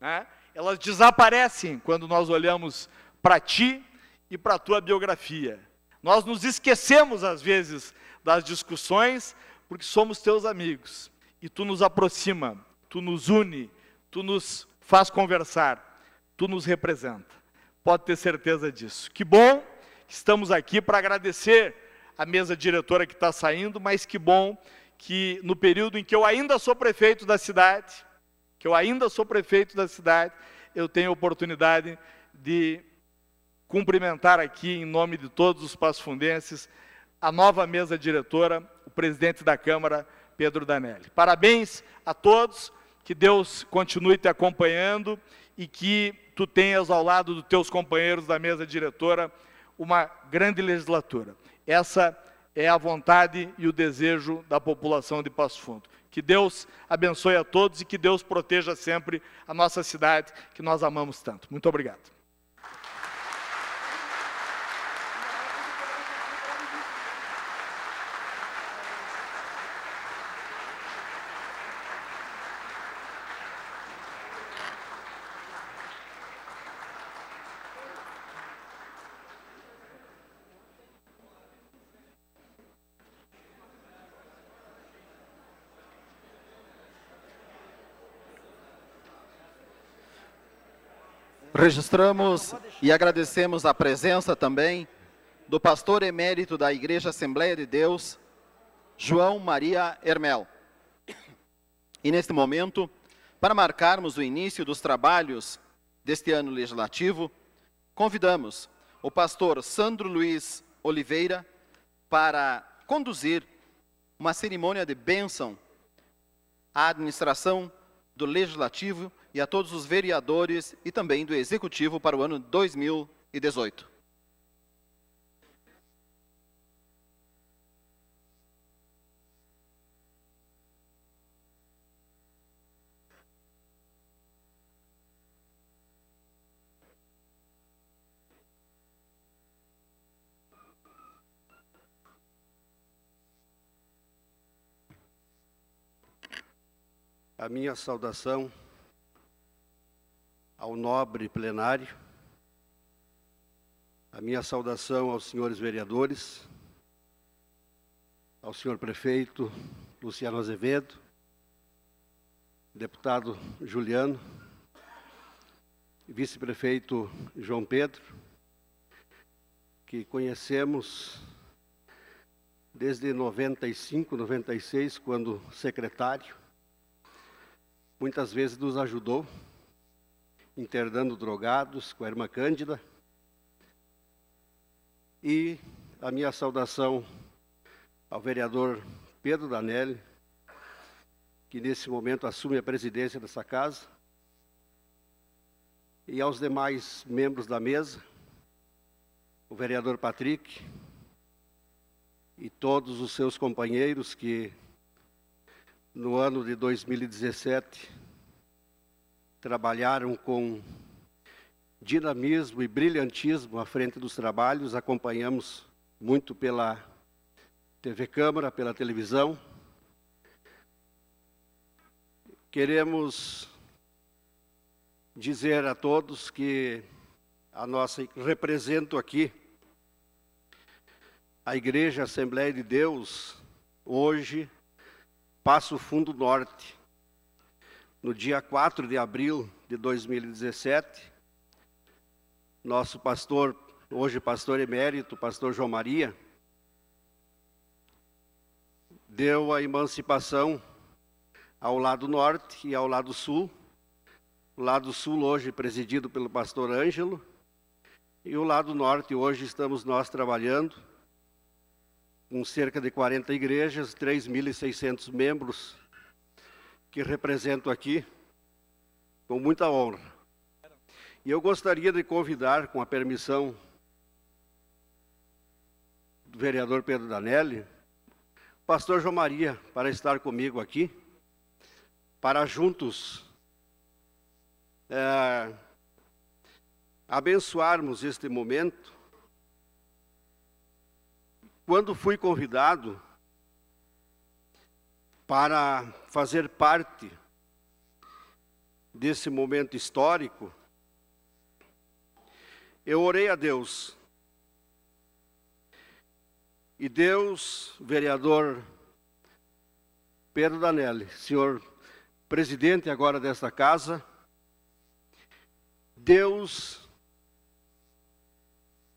né, elas desaparecem quando nós olhamos para ti e para a tua biografia. Nós nos esquecemos, às vezes, das discussões, porque somos teus amigos. E tu nos aproxima, tu nos une, tu nos faz conversar, tu nos representa. Pode ter certeza disso. Que bom Estamos aqui para agradecer a mesa diretora que está saindo, mas que bom que no período em que eu ainda sou prefeito da cidade, que eu ainda sou prefeito da cidade, eu tenho a oportunidade de cumprimentar aqui, em nome de todos os pasfundenses, a nova mesa diretora, o presidente da Câmara, Pedro Danelli. Parabéns a todos, que Deus continue te acompanhando e que tu tenhas ao lado dos teus companheiros da mesa diretora uma grande legislatura. Essa é a vontade e o desejo da população de Passo Fundo. Que Deus abençoe a todos e que Deus proteja sempre a nossa cidade que nós amamos tanto. Muito obrigado. Registramos e agradecemos a presença também do pastor emérito da Igreja Assembleia de Deus, João Maria Hermel. E neste momento, para marcarmos o início dos trabalhos deste ano legislativo, convidamos o pastor Sandro Luiz Oliveira para conduzir uma cerimônia de bênção à administração do Legislativo e a todos os vereadores e também do Executivo para o ano 2018. a minha saudação ao nobre plenário, a minha saudação aos senhores vereadores, ao senhor prefeito Luciano Azevedo, deputado Juliano, vice-prefeito João Pedro, que conhecemos desde 95, 96, quando secretário, muitas vezes nos ajudou internando drogados com a irmã Cândida. E a minha saudação ao vereador Pedro Danelli, que nesse momento assume a presidência dessa casa, e aos demais membros da mesa, o vereador Patrick e todos os seus companheiros que no ano de 2017 trabalharam com dinamismo e brilhantismo à frente dos trabalhos, acompanhamos muito pela TV Câmara, pela televisão. Queremos dizer a todos que a nossa represento aqui a Igreja Assembleia de Deus hoje passa o Fundo Norte no dia 4 de abril de 2017, nosso pastor, hoje pastor emérito, pastor João Maria, deu a emancipação ao lado norte e ao lado sul. O lado sul hoje presidido pelo pastor Ângelo e o lado norte hoje estamos nós trabalhando com cerca de 40 igrejas, 3.600 membros que represento aqui com muita honra. E eu gostaria de convidar, com a permissão do vereador Pedro Danelli, o pastor João Maria para estar comigo aqui, para juntos é, abençoarmos este momento. Quando fui convidado, para fazer parte desse momento histórico, eu orei a Deus. E Deus, vereador Pedro Danelli, senhor presidente agora desta casa, Deus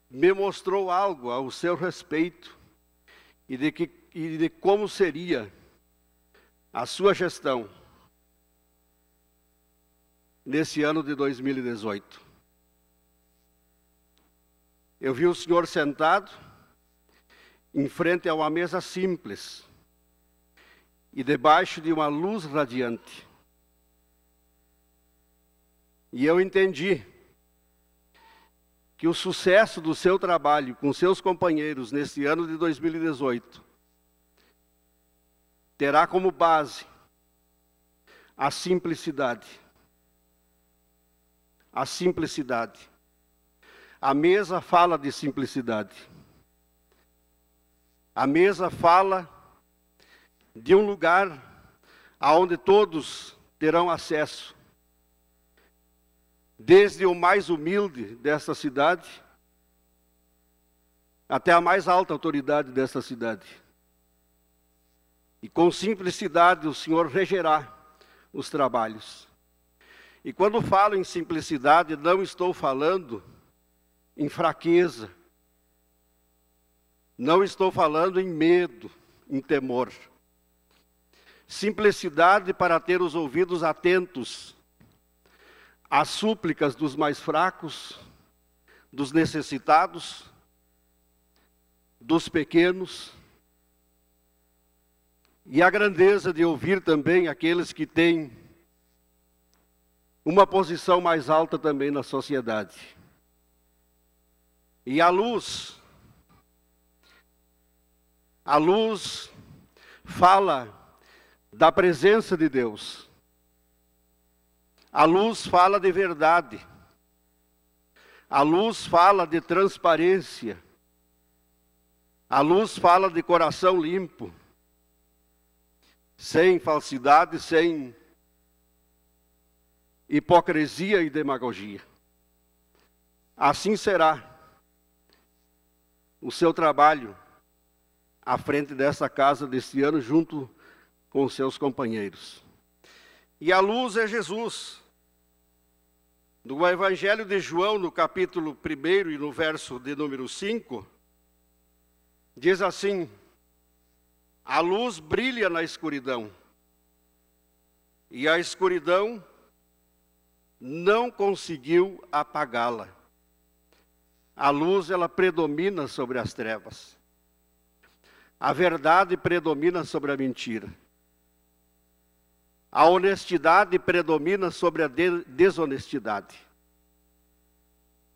me mostrou algo ao seu respeito e de, que, e de como seria a sua gestão nesse ano de 2018. Eu vi o senhor sentado em frente a uma mesa simples e debaixo de uma luz radiante. E eu entendi que o sucesso do seu trabalho com seus companheiros nesse ano de 2018 terá como base a simplicidade. A simplicidade. A mesa fala de simplicidade. A mesa fala de um lugar aonde todos terão acesso. Desde o mais humilde desta cidade até a mais alta autoridade desta cidade. E com simplicidade o Senhor regerá os trabalhos. E quando falo em simplicidade, não estou falando em fraqueza. Não estou falando em medo, em temor. Simplicidade para ter os ouvidos atentos às súplicas dos mais fracos, dos necessitados, dos pequenos e a grandeza de ouvir também aqueles que têm uma posição mais alta também na sociedade. E a luz, a luz fala da presença de Deus. A luz fala de verdade. A luz fala de transparência. A luz fala de coração limpo sem falsidade, sem hipocrisia e demagogia. Assim será o seu trabalho à frente dessa casa deste ano, junto com seus companheiros. E a luz é Jesus. No Evangelho de João, no capítulo 1 e no verso de número 5, diz assim: a luz brilha na escuridão. E a escuridão não conseguiu apagá-la. A luz ela predomina sobre as trevas. A verdade predomina sobre a mentira. A honestidade predomina sobre a de desonestidade.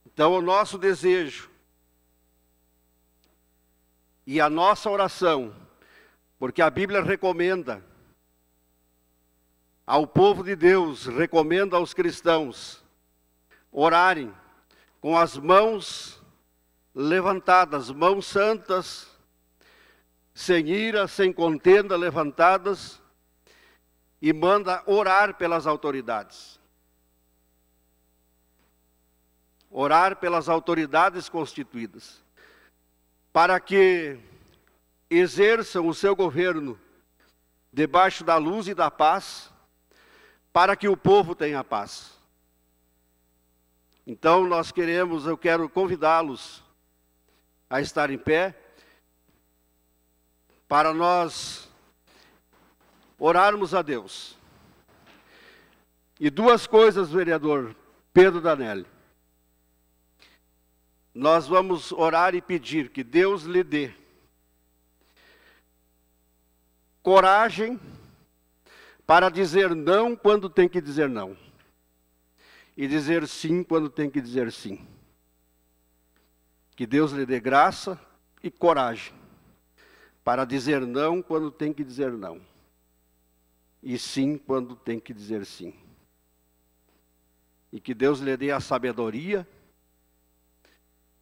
Então, o nosso desejo e a nossa oração porque a Bíblia recomenda ao povo de Deus, recomenda aos cristãos orarem com as mãos levantadas, mãos santas, sem ira, sem contenda, levantadas, e manda orar pelas autoridades. Orar pelas autoridades constituídas, para que exerçam o seu governo debaixo da luz e da paz, para que o povo tenha paz. Então nós queremos, eu quero convidá-los a estar em pé para nós orarmos a Deus. E duas coisas, vereador Pedro Danelli. Nós vamos orar e pedir que Deus lhe dê coragem para dizer não quando tem que dizer não, e dizer sim quando tem que dizer sim. Que Deus lhe dê graça e coragem para dizer não quando tem que dizer não, e sim quando tem que dizer sim. E que Deus lhe dê a sabedoria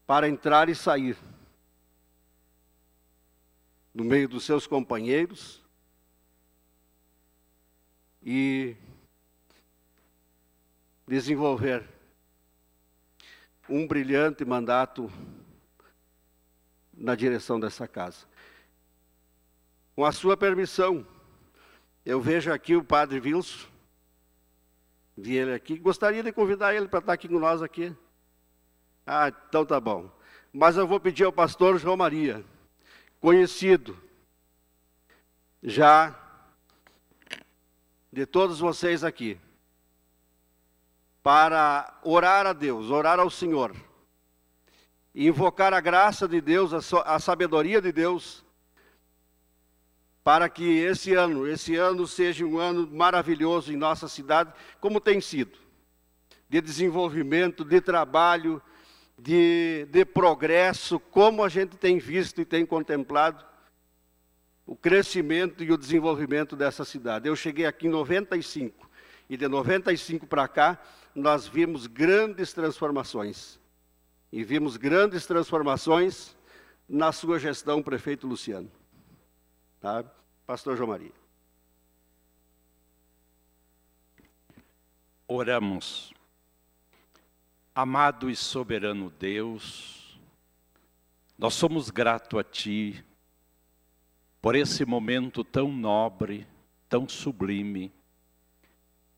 para entrar e sair no meio dos seus companheiros e desenvolver um brilhante mandato na direção dessa casa. Com a sua permissão, eu vejo aqui o padre Wilson, vi ele aqui, gostaria de convidar ele para estar aqui com nós aqui. Ah, então tá bom. Mas eu vou pedir ao pastor João Maria, conhecido, já de todos vocês aqui para orar a Deus, orar ao Senhor, invocar a graça de Deus, a, sabedoria de Deus, para que esse ano, esse ano seja um ano maravilhoso em nossa cidade, como tem sido, de desenvolvimento, de trabalho, de, de progresso, como a gente tem visto e tem contemplado o crescimento e o desenvolvimento dessa cidade. Eu cheguei aqui em 95 e de 95 para cá nós vimos grandes transformações. E vimos grandes transformações na sua gestão, prefeito Luciano. Tá? Pastor João Maria. Oramos. Amado e soberano Deus, nós somos gratos a Ti por esse momento tão nobre, tão sublime,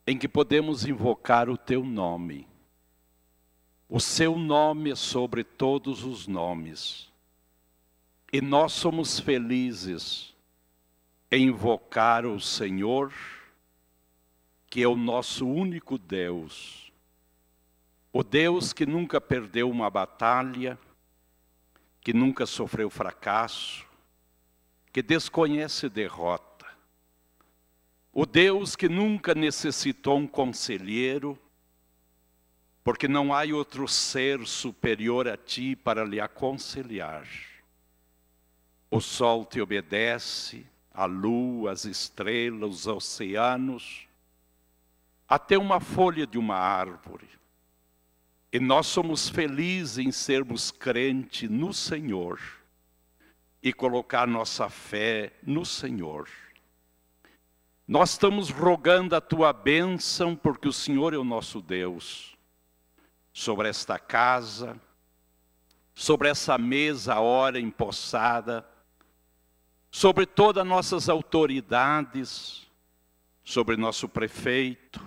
em que podemos invocar o teu nome. O seu nome é sobre todos os nomes. E nós somos felizes em invocar o Senhor, que é o nosso único Deus. O Deus que nunca perdeu uma batalha, que nunca sofreu fracasso, que desconhece derrota, o Deus que nunca necessitou um conselheiro, porque não há outro ser superior a ti para lhe aconselhar. O sol te obedece, a lua, as estrelas, os oceanos, até uma folha de uma árvore. E nós somos felizes em sermos crente no Senhor e colocar nossa fé no Senhor. Nós estamos rogando a tua bênção, porque o Senhor é o nosso Deus, sobre esta casa, sobre essa mesa, hora empossada, sobre todas as nossas autoridades, sobre nosso prefeito,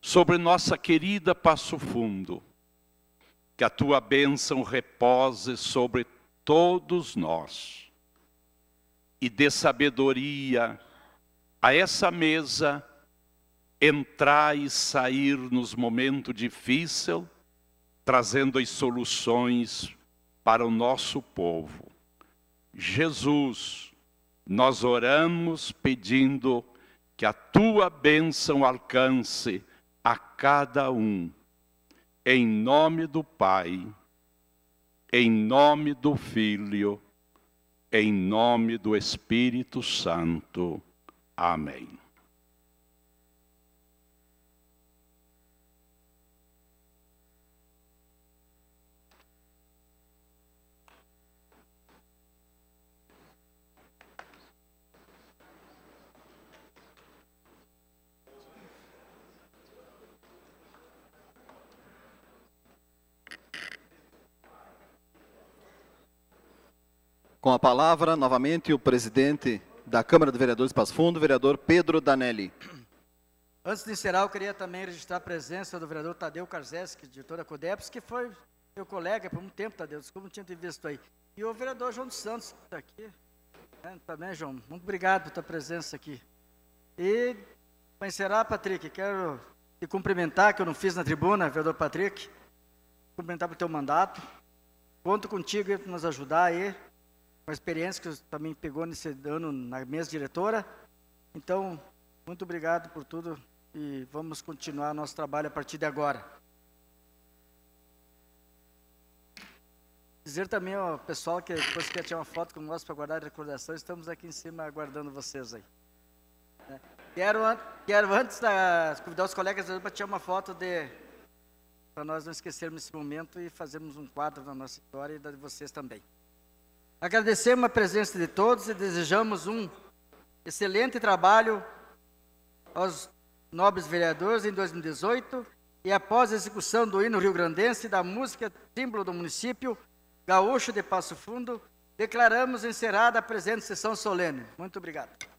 sobre nossa querida Passo Fundo. Que a tua bênção repose sobre todos nós, e dê sabedoria a essa mesa, entrar e sair nos momentos difíceis, trazendo as soluções para o nosso povo. Jesus, nós oramos pedindo que a tua bênção alcance a cada um. Em nome do Pai em nome do Filho, em nome do Espírito Santo. Amém. Com a palavra, novamente, o presidente da Câmara de Vereadores de Passo Fundo, vereador Pedro Danelli. Antes de encerrar, eu queria também registrar a presença do vereador Tadeu Karzeski, diretor da CODEPS, que foi meu colega por um tempo, Tadeu, desculpa, não tinha te visto aí. E o vereador João dos Santos, que está aqui. Né, também, João, muito obrigado pela tua presença aqui. E, para encerrar, Patrick, quero te cumprimentar, que eu não fiz na tribuna, vereador Patrick, cumprimentar pelo teu mandato. Conto contigo para nos ajudar aí uma experiência que também pegou nesse ano na mesa diretora. Então, muito obrigado por tudo e vamos continuar nosso trabalho a partir de agora. Dizer também ao pessoal que depois quer tirar uma foto com nós para guardar a recordação, estamos aqui em cima aguardando vocês aí. Né? Quero, quero antes da, convidar os colegas para tirar uma foto de para nós não esquecermos esse momento e fazermos um quadro da nossa história e da de vocês também. Agradecemos a presença de todos e desejamos um excelente trabalho aos nobres vereadores em 2018 e após a execução do hino rio-grandense da música símbolo do município gaúcho de Passo Fundo, declaramos encerrada a presente sessão solene. Muito obrigado.